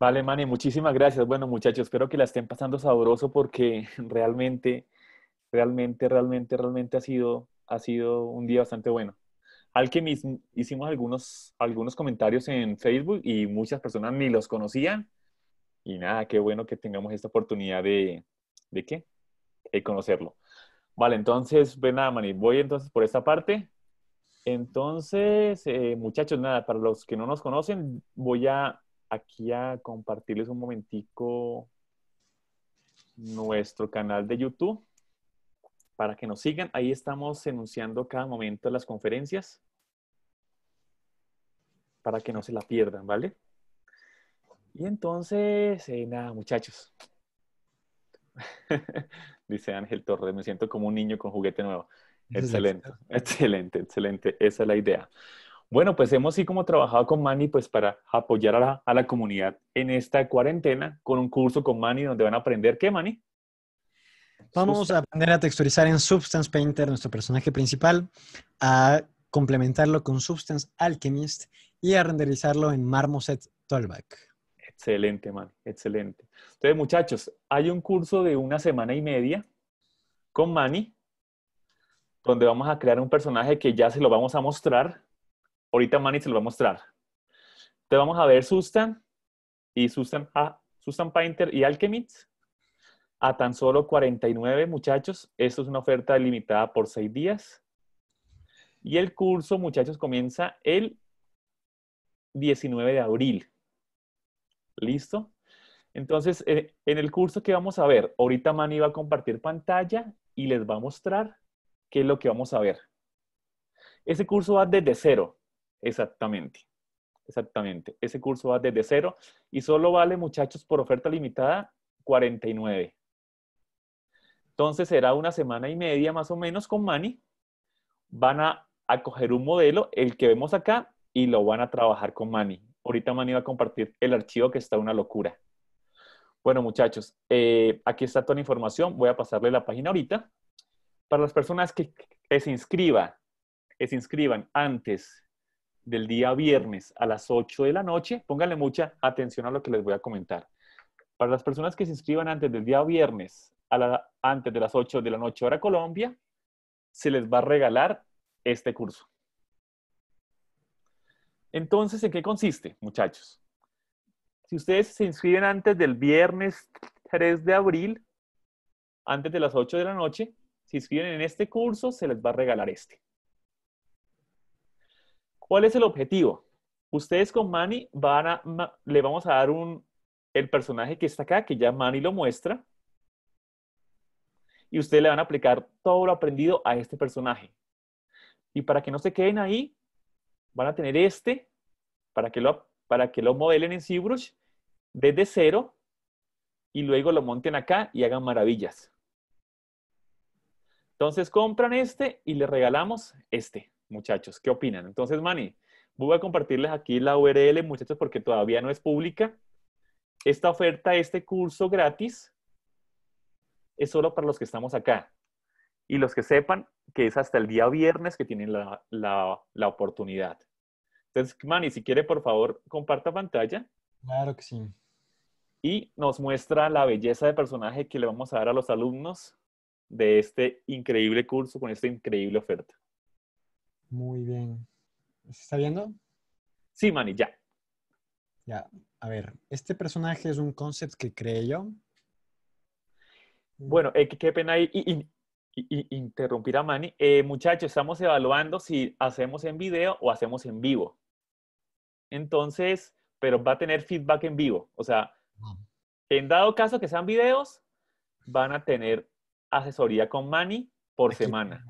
Vale, Manny, muchísimas gracias. Bueno, muchachos, espero que la estén pasando sabroso porque realmente, realmente, realmente, realmente ha sido, ha sido un día bastante bueno. Al que hicimos algunos, algunos comentarios en Facebook y muchas personas ni los conocían. Y nada, qué bueno que tengamos esta oportunidad de, ¿de qué? De conocerlo. Vale, entonces, ven nada, Mani, voy entonces por esta parte. Entonces, eh, muchachos, nada, para los que no nos conocen, voy a aquí a compartirles un momentico nuestro canal de YouTube para que nos sigan. Ahí estamos enunciando cada momento las conferencias para que no se la pierdan, ¿vale? Y entonces, eh, nada, muchachos, Dice Ángel Torres, me siento como un niño con juguete nuevo. Excelente, excelente, excelente. Esa es la idea. Bueno, pues hemos sí como trabajado con Mani pues para apoyar a la, comunidad en esta cuarentena con un curso con Mani donde van a aprender qué, Mani. Vamos a aprender a texturizar en Substance Painter nuestro personaje principal, a complementarlo con Substance Alchemist y a renderizarlo en Marmoset Toolbag Excelente, Mani, excelente. Entonces, muchachos, hay un curso de una semana y media con Manny, donde vamos a crear un personaje que ya se lo vamos a mostrar. Ahorita Manny se lo va a mostrar. Entonces vamos a ver Sustan y Sustan, ah, Sustan Painter y Alchemist a tan solo 49 muchachos. Esto es una oferta limitada por seis días. Y el curso, muchachos, comienza el 19 de abril. ¿Listo? Entonces, eh, en el curso que vamos a ver, ahorita Manny va a compartir pantalla y les va a mostrar qué es lo que vamos a ver. Ese curso va desde cero, exactamente. Exactamente. Ese curso va desde cero y solo vale, muchachos, por oferta limitada, 49. Entonces será una semana y media más o menos con Mani. Van a, coger un modelo, el que vemos acá, y lo van a trabajar con Mani. Ahorita Manny va a compartir el archivo que está una locura. Bueno, muchachos, eh, aquí está toda la información. Voy a pasarle la página ahorita. Para las personas que, se inscriban, se inscriban antes del día viernes a las 8 de la noche, pónganle mucha atención a lo que les voy a comentar. Para las personas que se inscriban antes del día viernes, a antes de las 8 de la noche hora Colombia, se les va a regalar este curso. Entonces, ¿en qué consiste, muchachos? Si ustedes se inscriben antes del viernes 3 de abril, antes de las 8 de la noche, si inscriben en este curso, se les va a regalar este. ¿Cuál es el objetivo? Ustedes con Manny le vamos a dar el personaje que está acá, que ya Manny lo muestra, y ustedes le van a aplicar todo lo aprendido a este personaje. Y para que no se queden ahí, van a tener este, para que lo para que lo modelen en ZBrush desde cero y luego lo monten acá y hagan maravillas. Entonces compran este y le regalamos este, muchachos. ¿Qué opinan? Entonces, Manny, voy a compartirles aquí la URL, muchachos, porque todavía no es pública. Esta oferta, este curso gratis, es solo para los que estamos acá. Y los que sepan que es hasta el día viernes que tienen la, la, la oportunidad. Entonces, Manny, si quiere, por favor, comparta pantalla. Claro que sí. Y nos muestra la belleza de personaje que le vamos a dar a los alumnos de este increíble curso con esta increíble oferta. Muy bien. ¿Se está viendo? Sí, Mani, ya. Ya, a ver, este personaje es un concept que creé yo. Bueno, eh, qué pena y, interrumpir a Manny. Eh, muchachos, estamos evaluando si hacemos en video o hacemos en vivo. Entonces, pero va a tener feedback en vivo. O sea, en dado caso que sean videos, van a tener asesoría con Manny por semana.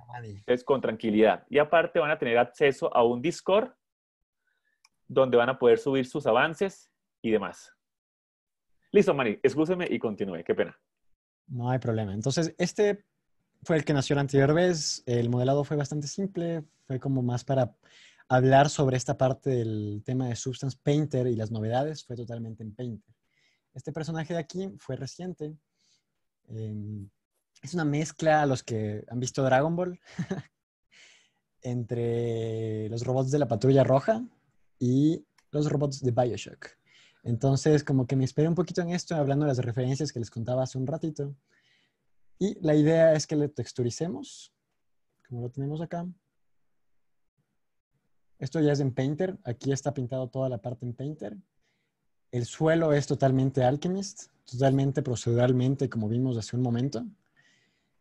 Es con tranquilidad. Y aparte van a tener acceso a un Discord donde van a poder subir sus avances y demás. Listo, Manny, excúseme y continúe. Qué pena. No hay problema. Entonces, este fue el que nació la anterior vez. El modelado fue bastante simple. Fue como más para hablar sobre esta parte del tema de Substance Painter y las novedades fue totalmente en Painter. Este personaje de aquí fue reciente. Em, es una mezcla, a los que han visto Dragon Ball, entre los robots de la patrulla roja y los robots de Bioshock. Entonces, como que me esperé un poquito en esto, hablando de las referencias que les contaba hace un ratito. Y la idea es que le texturicemos, como lo tenemos acá. Esto ya es en Painter. Aquí está pintado toda la parte en Painter. El suelo es totalmente Alchemist, totalmente proceduralmente, como vimos hace un momento.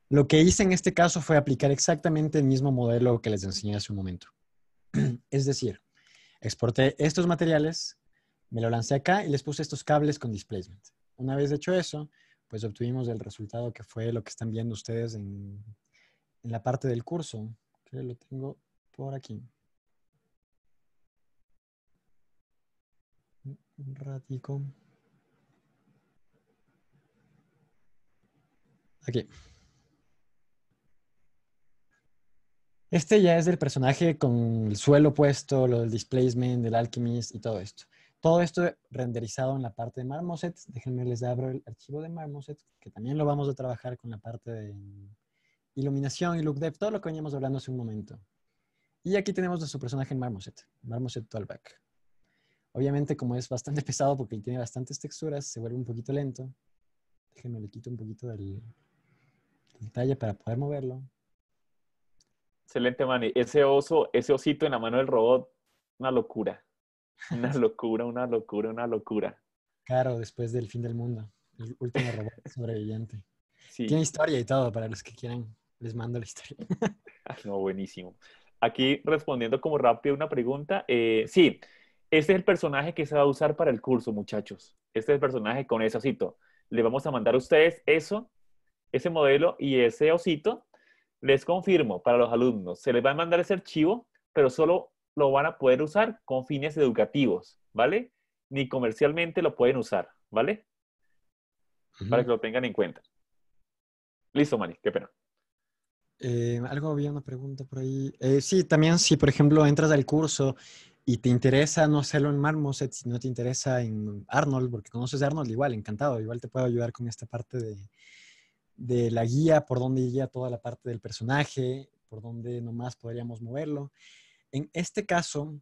Lo que hice en este caso fue aplicar exactamente el mismo modelo que les enseñé hace un momento. Es decir, exporté estos materiales, me lo lancé acá y les puse estos cables con displacement. Una vez hecho eso, pues obtuvimos el resultado que fue lo que están viendo ustedes en, en la parte del curso, que lo tengo por aquí. un ratico. Aquí. Este ya es el personaje con el suelo puesto, lo del displacement, del alchemist y todo esto. Todo esto renderizado en la parte de Marmoset. Déjenme les abro el archivo de Marmoset, que también lo vamos a trabajar con la parte de iluminación y look dev, todo lo que veníamos hablando hace un momento. Y aquí tenemos a su personaje en Marmoset, Marmoset Tallback. Obviamente, como es bastante pesado porque tiene bastantes texturas, se vuelve un poquito lento. Déjenme le quito un poquito del, detalle para poder moverlo. Excelente, Manny. Ese oso, ese osito en la mano del robot, una locura. Una locura, una locura, una locura. Claro, después del fin del mundo. El último robot sobreviviente. Sí. Tiene historia y todo, para los que quieran, les mando la historia. no, buenísimo. Aquí respondiendo como rápido una pregunta. Eh, sí, este es el personaje que se va a usar para el curso, muchachos. Este es el personaje con ese osito. Le vamos a mandar a ustedes eso, ese modelo y ese osito. Les confirmo, para los alumnos, se les va a mandar ese archivo, pero solo lo van a poder usar con fines educativos, ¿vale? Ni comercialmente lo pueden usar, ¿vale? Para que lo tengan en cuenta. Listo, Mari, qué pena. Eh, algo había una pregunta por ahí. Eh, sí, también si, por ejemplo, entras al curso y te interesa no hacerlo en Marmoset, si no te interesa en Arnold, porque conoces a Arnold igual, encantado, igual te puedo ayudar con esta parte de, la guía, por dónde iría toda la parte del personaje, por dónde nomás podríamos moverlo. En este caso,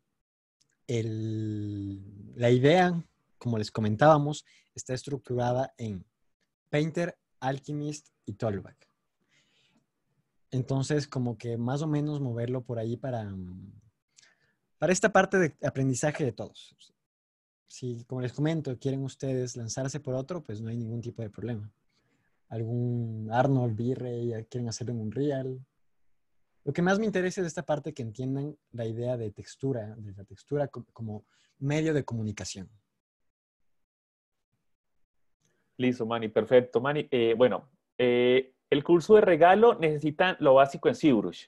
el, la idea, como les comentábamos, está estructurada en Painter, Alchemist y Tolback Entonces, como que más o menos moverlo por ahí para, mm, para esta parte de aprendizaje de todos. Si, como les comento, quieren ustedes lanzarse por otro, pues no hay ningún tipo de problema. Algún Arnold, Virrey, quieren hacerlo en un real. Lo que más me interesa es esta parte que entiendan la idea de textura, de la textura como medio de comunicación. Listo, Mani, perfecto. Mani, eh, bueno, eh, el curso de regalo necesita lo básico en ZBrush.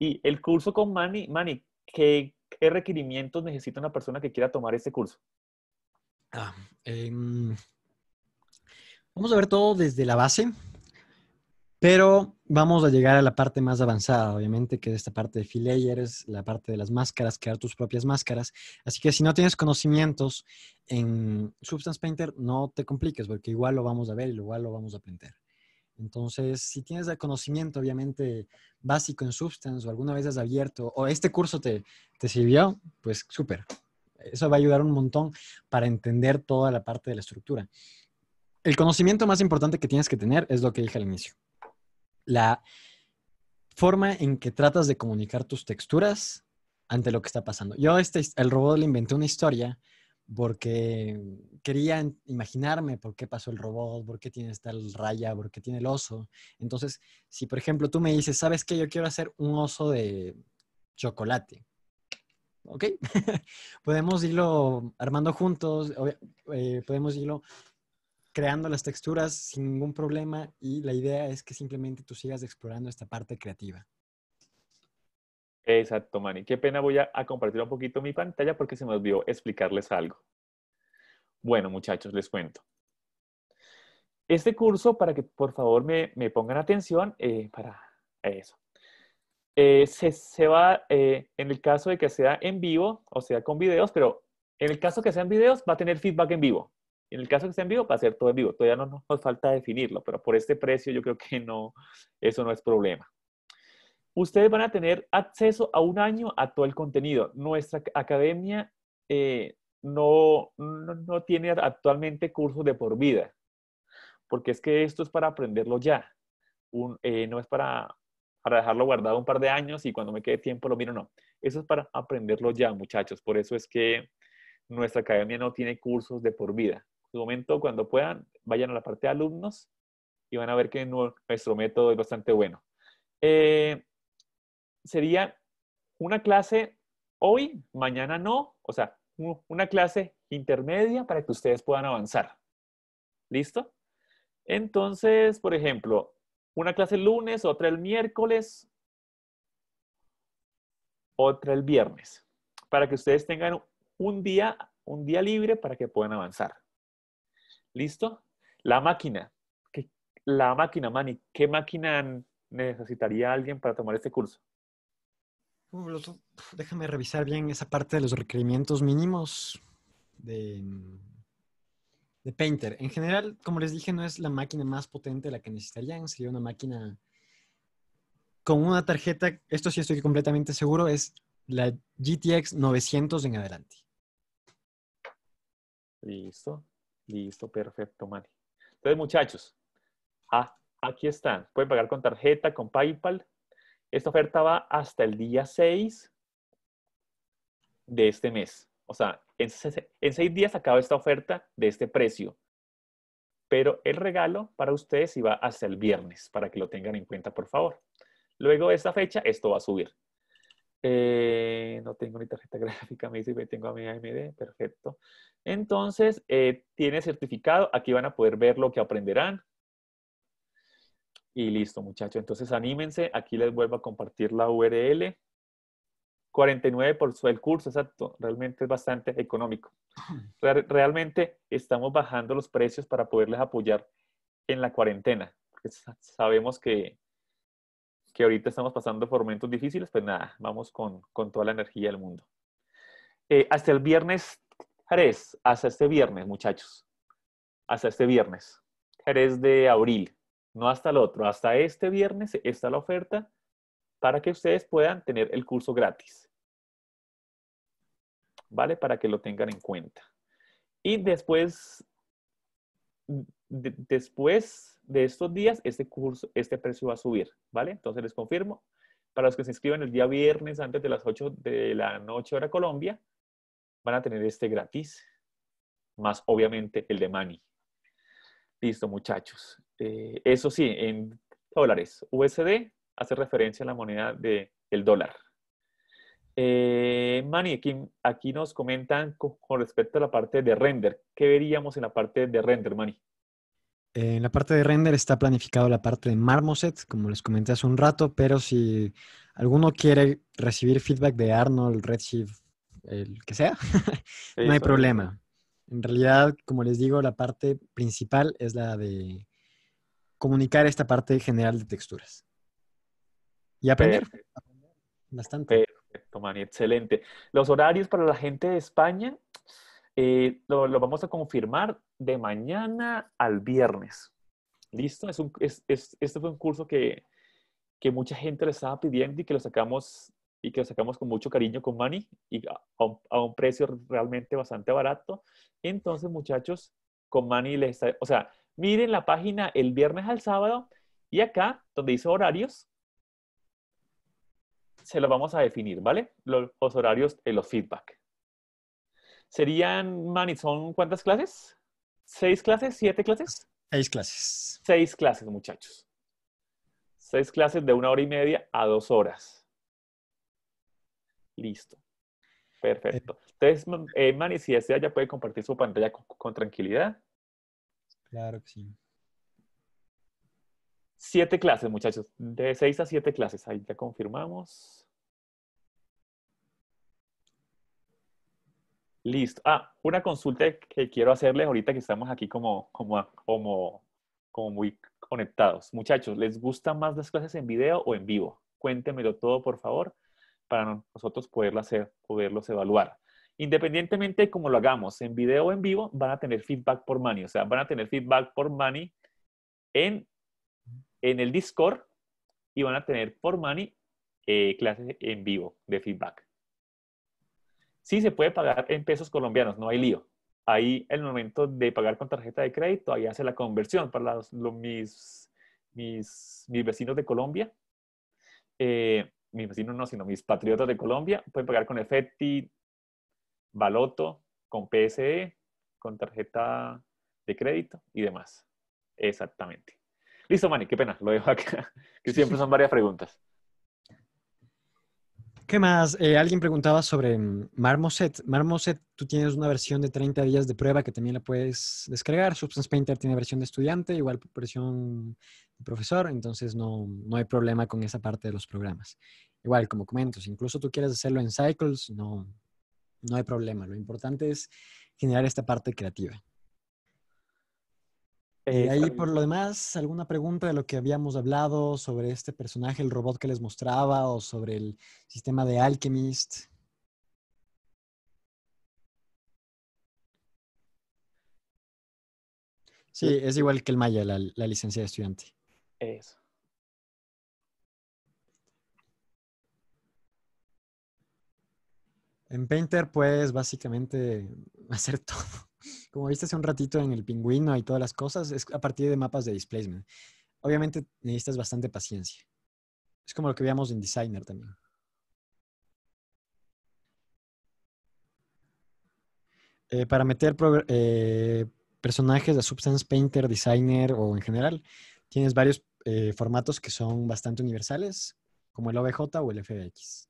Y el curso con Manny, Mani, que ¿Qué requerimientos necesita una persona que quiera tomar este curso? Ah, em, vamos a ver todo desde la base, pero vamos a llegar a la parte más avanzada, obviamente, que es esta parte de fill layers, la parte de las máscaras, crear tus propias máscaras. Así que si no tienes conocimientos en Substance Painter, no te compliques, porque igual lo vamos a ver y igual lo vamos a aprender. Entonces, si tienes el conocimiento, obviamente, básico en Substance o alguna vez has abierto o este curso te, sirvió, pues súper. Eso va a ayudar un montón para entender toda la parte de la estructura. El conocimiento más importante que tienes que tener es lo que dije al inicio. La forma en que tratas de comunicar tus texturas ante lo que está pasando. Yo este, el robot le inventé una historia porque quería imaginarme por qué pasó el robot, por qué tiene esta raya, por qué tiene el oso. Entonces, si por ejemplo tú me dices, ¿sabes qué? Yo quiero hacer un oso de chocolate. ¿Ok? podemos irlo armando juntos, eh, podemos irlo creando las texturas sin ningún problema y la idea es que simplemente tú sigas explorando esta parte creativa. Exacto, Manny. Qué pena, voy a, compartir un poquito mi pantalla porque se me olvidó explicarles algo. Bueno, muchachos, les cuento. Este curso, para que por favor me, pongan atención, eh, para eh, eso. Eh, se, va, en el caso de que sea en vivo, o sea, con videos, pero en el caso que sean videos, va a tener feedback en vivo. En el caso que sea en vivo, va a ser todo en vivo. Todavía no nos falta definirlo, pero por este precio yo creo que no, eso no es problema ustedes van a tener acceso a un año a todo el contenido. Nuestra academia eh, no, no, tiene actualmente cursos de por vida, porque es que esto es para aprenderlo ya. Eh, no es para, para dejarlo guardado un par de años y cuando me quede tiempo lo miro, no. Eso es para aprenderlo ya, muchachos. Por eso es que nuestra academia no tiene cursos de por vida. En su momento, cuando puedan, vayan a la parte de alumnos y van a ver que nuestro método es bastante bueno. Eh, sería una clase hoy, mañana no, o sea, una clase intermedia para que ustedes puedan avanzar. ¿Listo? Entonces, por ejemplo, una clase el lunes, otra el miércoles, otra el viernes, para que ustedes tengan un día, un día libre para que puedan avanzar. ¿Listo? La máquina. La máquina, Manny. ¿Qué máquina necesitaría alguien para tomar este curso? Uh, déjame revisar bien esa parte de los requerimientos mínimos de, Painter. En general, como les dije, no es la máquina más potente la que necesitarían. Sería una máquina con una tarjeta, esto sí estoy completamente seguro, es la GTX 900 en adelante. Listo, listo, perfecto, mari Entonces, muchachos, ah, aquí están. Pueden pagar con tarjeta, con PayPal esta oferta va hasta el día 6 de este mes. O sea, en, seis días acaba esta oferta de este precio. Pero el regalo para ustedes iba hasta el viernes, para que lo tengan en cuenta, por favor. Luego de esta fecha, esto va a subir. Eh, no tengo mi tarjeta gráfica, me dice que tengo a mi AMD, perfecto. Entonces, eh, tiene certificado, aquí van a poder ver lo que aprenderán, y listo, muchachos. Entonces anímense. Aquí les vuelvo a compartir la URL. 49 por el curso, exacto. Realmente es bastante económico. Realmente estamos bajando los precios para poderles apoyar en la cuarentena. sabemos que, que ahorita estamos pasando por momentos difíciles. pero pues nada, vamos con, toda la energía del mundo. Eh, hasta el viernes 3, hasta este viernes, muchachos. Hasta este viernes. 3 de abril no hasta el otro, hasta este viernes está la oferta para que ustedes puedan tener el curso gratis. ¿Vale? Para que lo tengan en cuenta. Y después, de, después de estos días, este curso, este precio va a subir, ¿vale? Entonces les confirmo, para los que se inscriban el día viernes antes de las 8 de la noche hora Colombia, van a tener este gratis, más obviamente el de Mani. Listo, muchachos. Eh, eso sí, en dólares. USD hace referencia a la moneda del el dólar. Eh, Manny, aquí, nos comentan con, respecto a la parte de render. ¿Qué veríamos en la parte de render, Manny? Eh, en la parte de render está planificado la parte de Marmoset, como les comenté hace un rato, pero si alguno quiere recibir feedback de Arnold, Redshift, el que sea, no hay problema. En realidad, como les digo, la parte principal es la de comunicar esta parte general de texturas. Y aprender. Bastante. Perfecto, Mani, excelente. Los horarios para la gente de España eh, lo, vamos a confirmar de mañana al viernes. ¿Listo? Es un, es, es, este fue un curso que, que mucha gente le estaba pidiendo y que lo sacamos y que lo sacamos con mucho cariño con Mani y a, a un, precio realmente bastante barato. Entonces, muchachos, con Mani les, o sea, miren la página el viernes al sábado y acá, donde dice horarios, se los vamos a definir, ¿vale? Los, horarios, y los feedback. Serían, Manny, ¿son cuántas clases? ¿Seis clases? ¿Siete clases? Seis clases. Seis clases, muchachos. Seis clases de una hora y media a dos horas. Listo. Perfecto. Eh. Entonces, eh, Manny, si desea, ya puede compartir su pantalla con tranquilidad. Claro que sí. Siete clases, muchachos. De seis a siete clases. Ahí ya confirmamos. Listo. Ah, una consulta que quiero hacerles ahorita que estamos aquí como, como, como, como muy conectados. Muchachos, ¿les gustan más las clases en video o en vivo? Cuéntemelo todo, por favor, para nosotros poderlas hacer, poderlos evaluar. Independientemente de cómo lo hagamos, en video o en vivo, van a tener feedback por money. O sea, van a tener feedback por money en, el Discord y van a tener por money eh, clases en vivo de feedback. Sí se puede pagar en pesos colombianos, no hay lío. Ahí el momento de pagar con tarjeta de crédito, ahí hace la conversión para los, mis, vecinos de Colombia. Eh, mis vecinos no, sino mis patriotas de Colombia pueden pagar con Efecti, baloto, con PSE, con tarjeta de crédito y demás. Exactamente. Listo, Mani, qué pena, lo dejo acá, que siempre son varias preguntas. ¿Qué más? Eh, alguien preguntaba sobre mm, Marmoset. Marmoset, tú tienes una versión de 30 días de prueba que también la puedes descargar. Substance Painter tiene versión de estudiante, igual versión de profesor, entonces no, hay problema con esa parte de los programas. Igual, como comentos, incluso tú quieres hacerlo en Cycles, no, no hay problema. Lo importante es generar esta parte creativa. y ahí por lo demás, alguna pregunta de lo que habíamos hablado sobre este personaje, el robot que les mostraba o sobre el sistema de Alchemist. Sí, es igual que el Maya, la, la licencia de estudiante. Eso. En Painter puedes básicamente hacer todo. Como viste hace un ratito en el pingüino y todas las cosas, es a partir de mapas de displacement. Obviamente necesitas bastante paciencia. Es como lo que veíamos en Designer también. Eh, para meter eh, personajes de Substance Painter, Designer o en general, tienes varios eh, formatos que son bastante universales, como el OBJ o el FBX.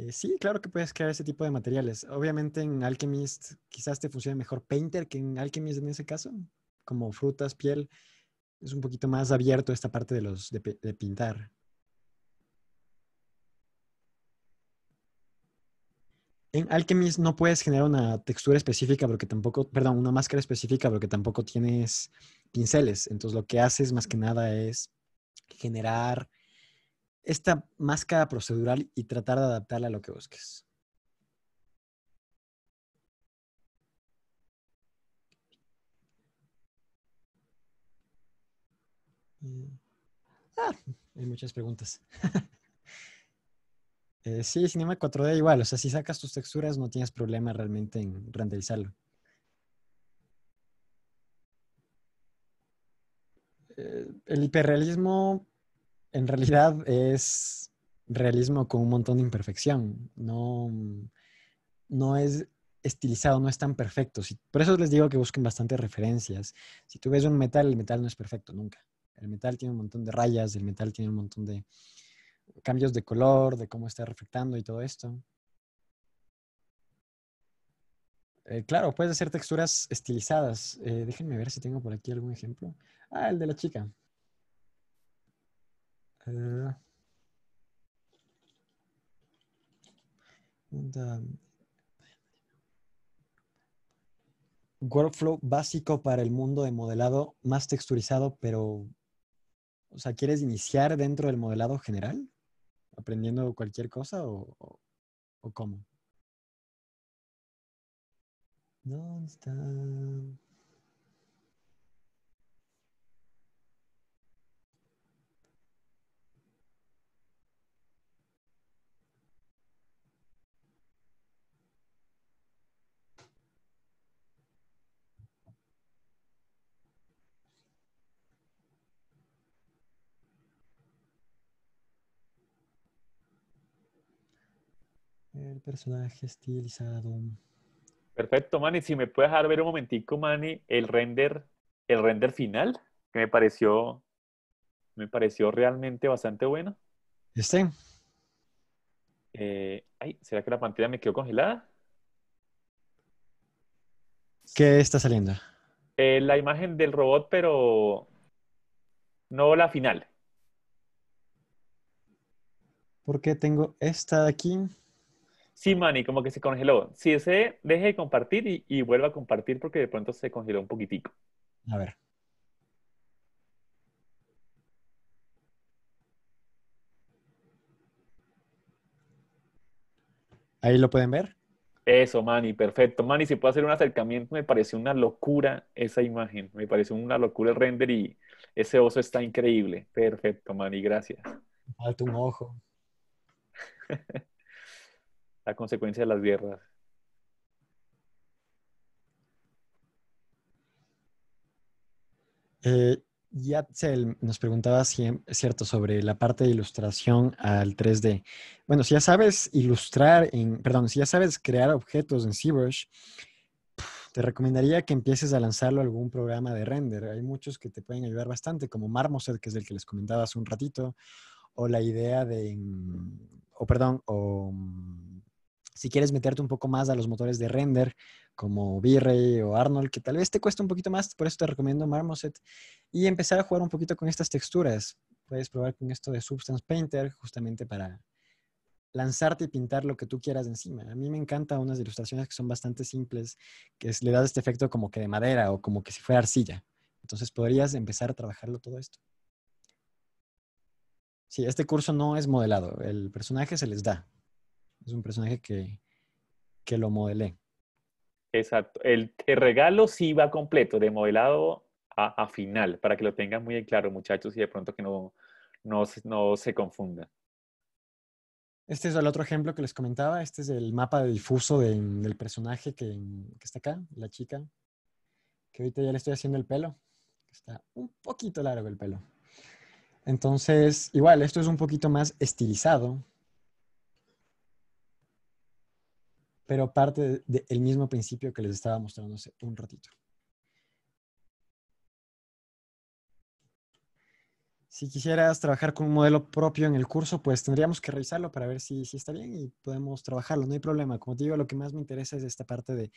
Eh, sí, claro que puedes crear ese tipo de materiales. Obviamente en Alchemist quizás te funcione mejor Painter que en Alchemist en ese caso, como frutas, piel. Es un poquito más abierto esta parte de los de, de pintar. En Alchemist no puedes generar una textura específica porque tampoco, perdón, una máscara específica porque tampoco tienes pinceles. Entonces lo que haces más que nada es generar esta máscara procedural y tratar de adaptarla a lo que busques. Mm. Ah, hay muchas preguntas. Eh, sí, Cinema 4D igual, o sea, si sacas tus texturas no tienes problema realmente en renderizarlo. Eh, el hiperrealismo en realidad es realismo con un montón de imperfección. No, no es estilizado, no es tan perfecto. por eso les digo que busquen bastantes referencias. Si tú ves un metal, el metal no es perfecto nunca. El metal tiene un montón de rayas, el metal tiene un montón de cambios de color, de cómo está reflectando y todo esto. Eh, claro, puedes hacer texturas estilizadas. Eh, déjenme ver si tengo por aquí algún ejemplo. Ah, el de la chica. Eh, workflow básico para el mundo de modelado más texturizado, pero, o sea, ¿quieres iniciar dentro del modelado general? ¿Aprendiendo cualquier cosa o, o, cómo? ¿Dónde está? personaje estilizado. Perfecto, Manny. Si me puedes dar ver un momentico, Manny, el render, el render final, que me pareció, me pareció realmente bastante bueno. Este. Eh, ¿será que la pantalla me quedó congelada? ¿Qué está saliendo? Eh, la imagen del robot, pero no la final. Porque tengo esta de aquí. Sí, Manny, como que se congeló. Si ese, deje de compartir y, vuelva a compartir porque de pronto se congeló un poquitico. A ver. Ahí lo pueden ver. Eso, Manny, perfecto. Manny, si puedo hacer un acercamiento, me pareció una locura esa imagen. Me pareció una locura el render y ese oso está increíble. Perfecto, Manny, gracias. Falta un ojo. consecuencia de las guerras. Eh, Yatzel nos preguntaba si em, es cierto sobre la parte de ilustración al 3D. Bueno, si ya sabes ilustrar, en, perdón, si ya sabes crear objetos en ZBrush, te recomendaría que empieces a lanzarlo a algún programa de render. Hay muchos que te pueden ayudar bastante, como Marmoset, que es el que les comentaba hace un ratito, o la idea de, mm, o perdón, o mm, si quieres meterte un poco más a los motores de render como V-Ray o Arnold, que tal vez te cuesta un poquito más, por eso te recomiendo Marmoset y empezar a jugar un poquito con estas texturas. Puedes probar con esto de Substance Painter justamente para lanzarte y pintar lo que tú quieras encima. A mí me encanta unas ilustraciones que son bastante simples, que le das este efecto como que de madera o como que si fuera arcilla. Entonces podrías empezar a trabajarlo todo esto. Sí, este curso no es modelado, el personaje se les da, es un personaje que, que lo modelé. Exacto. El, el, regalo sí va completo, de modelado a, final, para que lo tengan muy claro, muchachos, y de pronto que no, se confunda. Este es el otro ejemplo que les comentaba. Este es el mapa de difuso del personaje que, que, está acá, la chica, que ahorita ya le estoy haciendo el pelo. Está un poquito largo el pelo. Entonces, igual, esto es un poquito más estilizado, pero parte del mismo principio que les estaba mostrando hace un ratito. Si quisieras trabajar con un modelo propio en el curso, pues tendríamos que revisarlo para ver si, si está bien y podemos trabajarlo, no hay problema. Como te digo, lo que más me interesa es esta parte de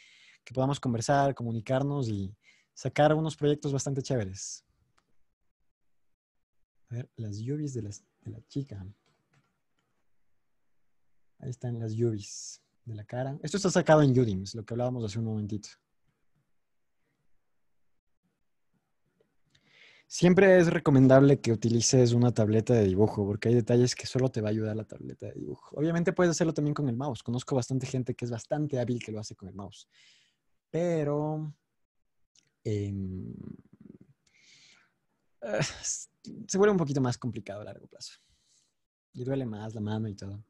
que podamos conversar, comunicarnos y sacar unos proyectos bastante chéveres. A ver, las lluvias de, de la chica. Ahí están las lluvias de la cara. Esto está sacado en UDIMS lo que hablábamos hace un momentito. Siempre es recomendable que utilices una tableta de dibujo, porque hay detalles que solo te va a ayudar la tableta de dibujo. Obviamente puedes hacerlo también con el mouse. Conozco bastante gente que es bastante hábil que lo hace con el mouse. Pero... Em, eh, se vuelve un poquito más complicado a largo plazo. Y duele más la mano y todo.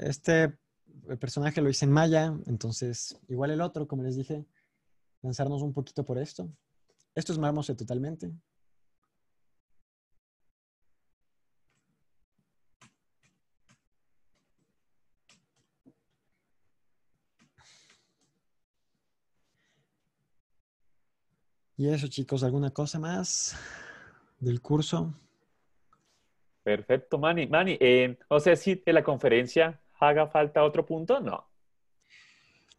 este eh, personaje lo hice en Maya, entonces igual el otro, como les dije, lanzarnos un poquito por esto. Esto es Marmose totalmente. Y eso, chicos, ¿alguna cosa más del curso? Perfecto, Manny. Manny, eh, o sea, sí, de la conferencia haga falta otro punto, no.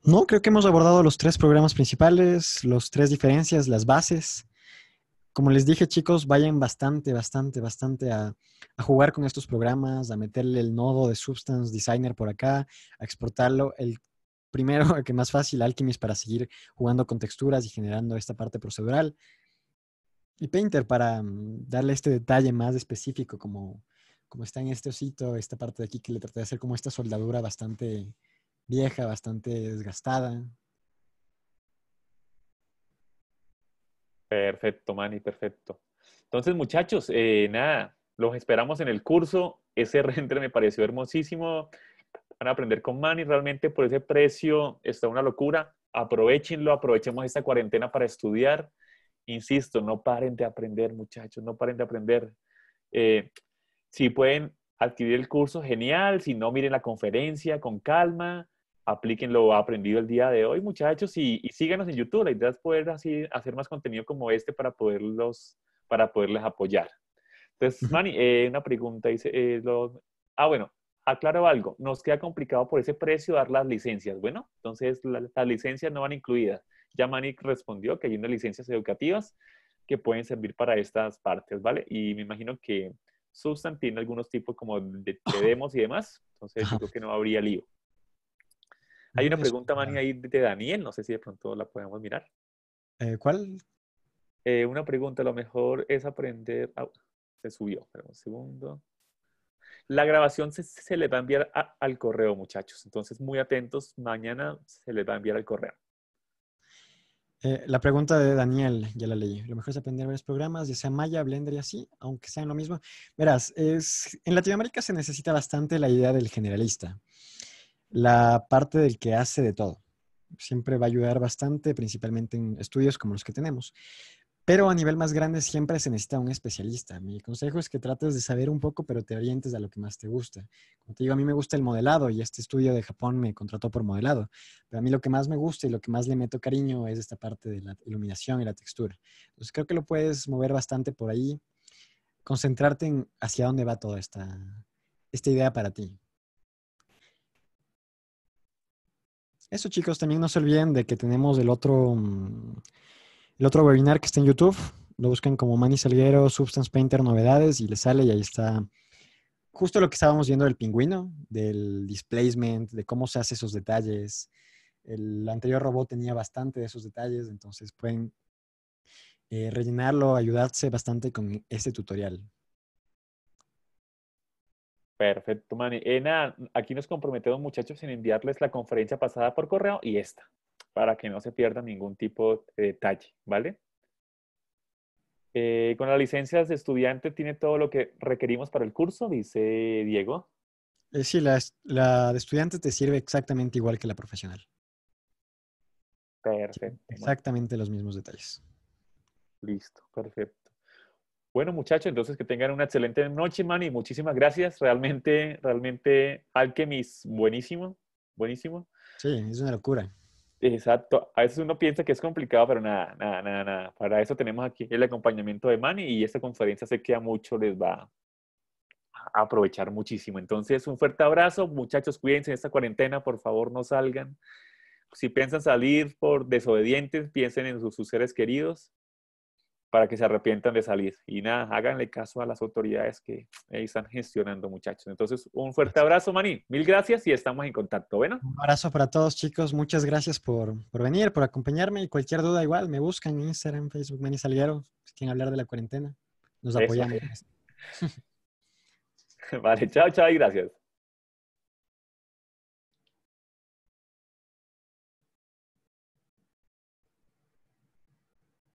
No, creo que hemos abordado los tres programas principales, los tres diferencias, las bases. Como les dije, chicos, vayan bastante, bastante, bastante a, jugar con estos programas, a meterle el nodo de Substance Designer por acá, a exportarlo. El primero, el que más fácil, Alchemist para seguir jugando con texturas y generando esta parte procedural. Y Painter para mm, darle este detalle más específico, como como está en este osito, esta parte de aquí que le traté de hacer como esta soldadura bastante vieja, bastante desgastada. Perfecto, Manny, perfecto. Entonces, muchachos, eh, nada, los esperamos en el curso. Ese render me pareció hermosísimo. Van a aprender con Manny, realmente por ese precio está una locura. Aprovechenlo, aprovechemos esta cuarentena para estudiar. Insisto, no paren de aprender, muchachos, no paren de aprender. Eh, si pueden adquirir el curso, genial. Si no, miren la conferencia con calma. Apliquen lo aprendido el día de hoy, muchachos, y, síganos en YouTube. La idea es poder así hacer más contenido como este para poderlos, para poderles apoyar. Entonces, Manny, eh, una pregunta dice, eh, ah, bueno, aclaro algo, nos queda complicado por ese precio dar las licencias. Bueno, entonces las licencias no van incluidas. Ya Manny respondió que hay unas licencias educativas que pueden servir para estas partes, ¿vale? Y me imagino que Substance tiene algunos tipos como de, demos y demás, entonces creo que no habría lío. Hay una pregunta, Mani, ahí de Daniel, no sé si de pronto la podemos mirar. Eh, ¿Cuál? Eh, una pregunta, lo mejor es aprender... se subió, espera un segundo. La grabación se, se les va a enviar al correo, muchachos, entonces muy atentos, mañana se les va a enviar al correo. Eh, la pregunta de Daniel, ya la leí. Lo mejor es aprender varios programas, ya sea Maya, Blender y así, aunque sean lo mismo. Verás, es, en Latinoamérica se necesita bastante la idea del generalista, la parte del que hace de todo. Siempre va a ayudar bastante, principalmente en estudios como los que tenemos. Pero a nivel más grande siempre se necesita un especialista. Mi consejo es que trates de saber un poco, pero te orientes a lo que más te gusta. Como te digo, a mí me gusta el modelado y este estudio de Japón me contrató por modelado. Pero a mí lo que más me gusta y lo que más le meto cariño es esta parte de la iluminación y la textura. Entonces creo que lo puedes mover bastante por ahí, concentrarte en hacia dónde va toda esta, esta idea para ti. Eso chicos, también no se olviden de que tenemos el otro mm, el otro webinar que está en YouTube, lo buscan como Manny Salguero, Substance Painter, novedades y le sale y ahí está justo lo que estábamos viendo del pingüino, del displacement, de cómo se hace esos detalles. El anterior robot tenía bastante de esos detalles, entonces pueden eh, rellenarlo, ayudarse bastante con este tutorial. Perfecto, Manny. Ena eh, aquí nos comprometemos, muchachos, en enviarles la conferencia pasada por correo y esta para que no se pierda ningún tipo de detalle, ¿vale? Eh, con las licencias de estudiante tiene todo lo que requerimos para el curso, dice Diego. Eh, sí, la, de estudiante te sirve exactamente igual que la profesional. Perfecto. Exactamente los mismos detalles. Listo, perfecto. Bueno, muchachos, entonces que tengan una excelente noche, Manny. Muchísimas gracias. Realmente, realmente, Alchemist, buenísimo, buenísimo. Sí, es una locura. Exacto. A veces uno piensa que es complicado, pero nada, nada, nada, nada. Para eso tenemos aquí el acompañamiento de Manny y esta conferencia sé que a muchos les va a aprovechar muchísimo. Entonces, un fuerte abrazo. Muchachos, cuídense en esta cuarentena. Por favor, no salgan. Si piensan salir por desobedientes, piensen en sus seres queridos para que se arrepientan de salir. Y nada, háganle caso a las autoridades que están gestionando, muchachos. Entonces, un fuerte abrazo, Mani. Mil gracias y estamos en contacto. Bueno. Un abrazo para todos, chicos. Muchas gracias por, por venir, por acompañarme. Y cualquier duda, igual, me buscan en Instagram, Facebook, Mani Salguero, si quieren hablar de la cuarentena. Nos apoyamos. vale, chao, chao y gracias.